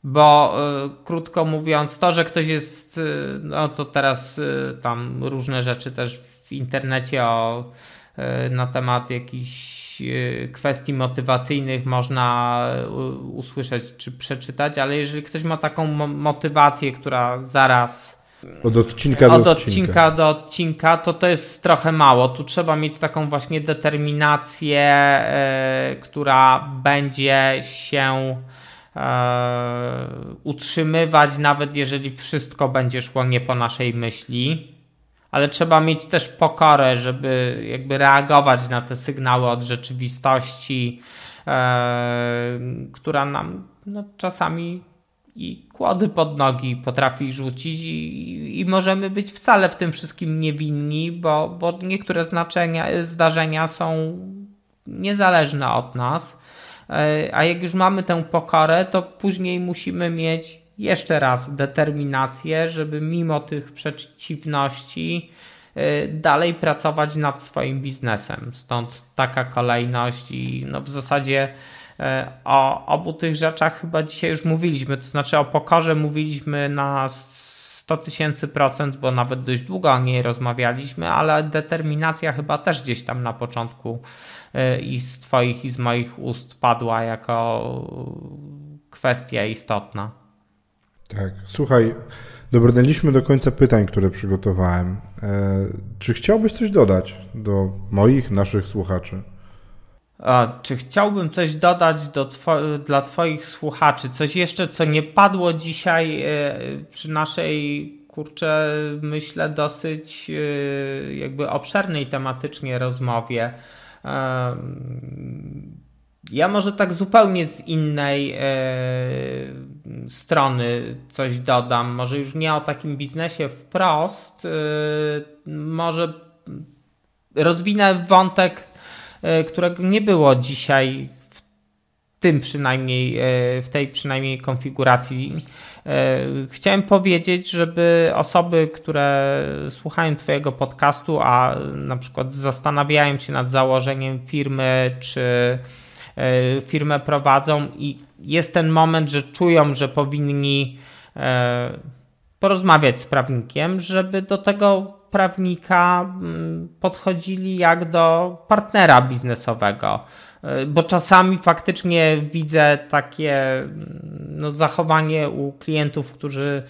Speaker 2: bo y, krótko mówiąc, to, że ktoś jest, y, no to teraz y, tam różne rzeczy też w internecie o, na temat jakichś E, kwestii motywacyjnych można e, usłyszeć czy przeczytać, ale jeżeli ktoś ma taką motywację, która zaraz. Od odcinka do, od odcinka. odcinka do odcinka, to to jest trochę mało. Tu trzeba mieć taką właśnie determinację, e, która będzie się utrzymywać, nawet jeżeli wszystko będzie szło nie po naszej myśli ale trzeba mieć też pokorę, żeby jakby reagować na te sygnały od rzeczywistości, e, która nam no, czasami i kłody pod nogi potrafi rzucić, i, i, możemy być wcale w tym wszystkim niewinni, bo, bo niektóre znaczenia, zdarzenia są niezależne od nas. E, a jak już mamy tę pokorę, to później musimy mieć jeszcze raz determinację, żeby mimo tych przeciwności y, dalej pracować nad swoim biznesem. Stąd taka kolejność i no w zasadzie y, o obu tych rzeczach chyba dzisiaj już mówiliśmy, to znaczy o pokorze mówiliśmy na 100 tysięcy procent, bo nawet dość długo o niej rozmawialiśmy, ale determinacja chyba też gdzieś tam na początku y, i z Twoich i z moich ust padła jako kwestia istotna.
Speaker 1: Tak. Słuchaj, dobrnęliśmy do końca pytań, które przygotowałem. E, czy chciałbyś coś dodać do moich, naszych słuchaczy?
Speaker 2: A, czy chciałbym coś dodać do two dla Twoich słuchaczy? Coś jeszcze, co nie padło dzisiaj yy, przy naszej, kurczę, myślę, dosyć e, jakby obszernej tematycznie rozmowie. Ja może tak zupełnie z innej e, strony coś dodam. Może już nie o takim biznesie wprost. E, może rozwinę wątek, e, którego nie było dzisiaj w tym przynajmniej, w tej przynajmniej konfiguracji. Chciałem powiedzieć, żeby osoby, które słuchają Twojego podcastu, a na przykład zastanawiają się nad założeniem firmy, czy E, firmę prowadzą i jest ten moment, że czują, że powinni e, porozmawiać z prawnikiem, żeby do tego prawnika mm, podchodzili jak do partnera biznesowego. E, bo czasami faktycznie widzę takie mm, no, zachowanie u klientów, którzy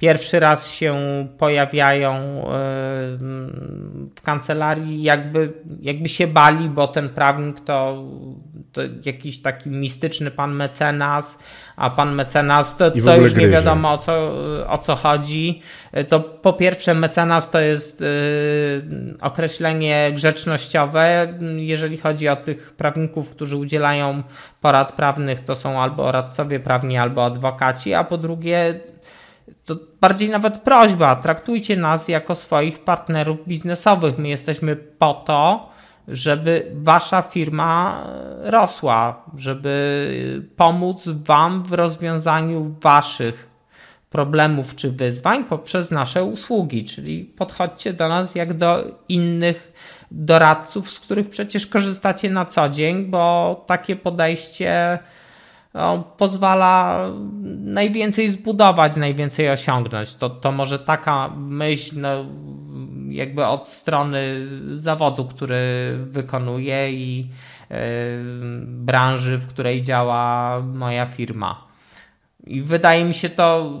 Speaker 2: pierwszy raz się pojawiają e, w kancelarii, jakby, jakby się bali, bo ten prawnik to, to jakiś taki mistyczny pan mecenas, a pan mecenas to, to już gryzie. nie wiadomo o co, o co chodzi. E, to po pierwsze, mecenas to jest e, określenie grzecznościowe. Jeżeli chodzi o tych prawników, którzy udzielają porad prawnych, to są albo radcowie prawni, albo adwokaci, a po drugie, to bardziej nawet prośba, traktujcie nas jako swoich partnerów biznesowych. My jesteśmy po to, żeby wasza firma e, rosła, żeby pomóc wam w rozwiązaniu waszych problemów czy wyzwań poprzez nasze usługi, czyli podchodźcie do nas jak do innych doradców, z których przecież korzystacie na co dzień, bo takie podejście no, pozwala najwięcej zbudować, najwięcej osiągnąć. To, to może taka myśl, no, jakby od strony zawodu, który wykonuje i yy, branży, w której działa moja firma. I wydaje mi się to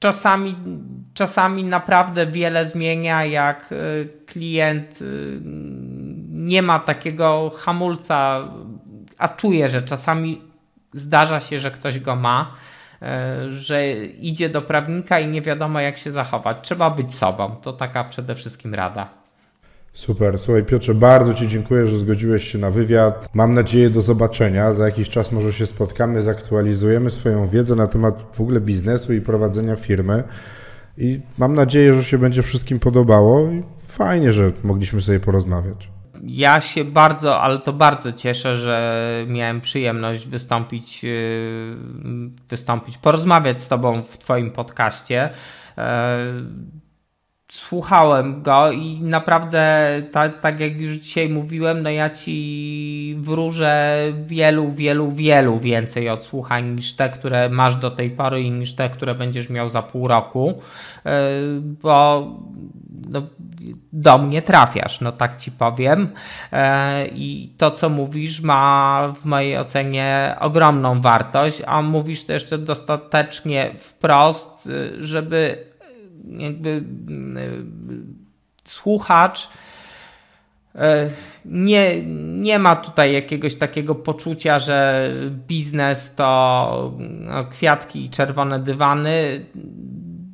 Speaker 2: czasami, czasami naprawdę wiele zmienia, jak y, klient y, nie ma takiego hamulca, a czuje, że czasami zdarza się, że ktoś go ma, e, że idzie do prawnika i nie wiadomo jak się zachować. Trzeba być sobą. To taka przede wszystkim rada.
Speaker 1: Super. Słuchaj Piotrze, bardzo Ci dziękuję, że zgodziłeś się na wywiad. Mam nadzieję do zobaczenia. Za jakiś czas może się spotkamy, zaktualizujemy swoją wiedzę na temat w ogóle biznesu i prowadzenia firmy. I mam nadzieję, że się będzie wszystkim podobało i fajnie, że mogliśmy sobie porozmawiać
Speaker 2: ja się bardzo, ale to bardzo cieszę, że miałem przyjemność wystąpić, y, wystąpić, porozmawiać z Tobą w Twoim podcaście. E, słuchałem go i naprawdę, ta, tak jak już dzisiaj mówiłem, no ja ci wróżę wielu, wielu, wielu więcej odsłuchań niż te, które masz do tej pory i niż te, które będziesz miał za pół roku, e, bo no, do mnie trafiasz, no tak ci powiem. E, I to, co mówisz, ma w mojej ocenie ogromną wartość, a mówisz to jeszcze dostatecznie wprost, e, żeby jakby y, słuchacz y, nie, nie ma tutaj jakiegoś takiego poczucia, że biznes to no, kwiatki i czerwone dywany.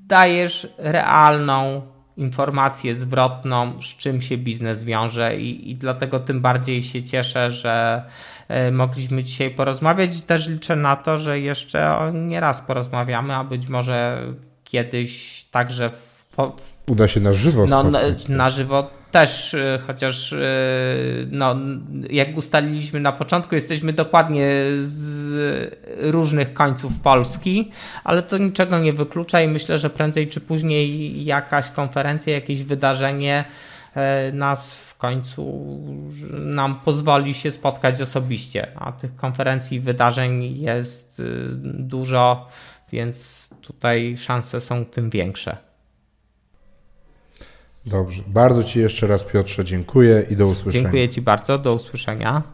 Speaker 2: Dajesz realną informację zwrotną, z czym się biznes wiąże, i, i dlatego tym bardziej się cieszę, że y, mogliśmy dzisiaj porozmawiać. Też liczę na to, że jeszcze nie raz porozmawiamy, a być może kiedyś także w, po...
Speaker 1: uda się na żywo no, Na, tak.
Speaker 2: na żywo też, e, chociaż e, no, jak ustaliliśmy na początku, jesteśmy dokładnie z różnych końców Polski, ale to niczego nie wyklucza i myślę, że prędzej czy później jakaś konferencja, jakieś wydarzenie e, nas w końcu nam pozwoli się spotkać osobiście. A tych konferencji, wydarzeń jest dużo więc tutaj szanse są tym większe.
Speaker 1: Dobrze. Bardzo Ci jeszcze raz, Piotrze, dziękuję i do usłyszenia. Dziękuję
Speaker 2: Ci bardzo. Do usłyszenia.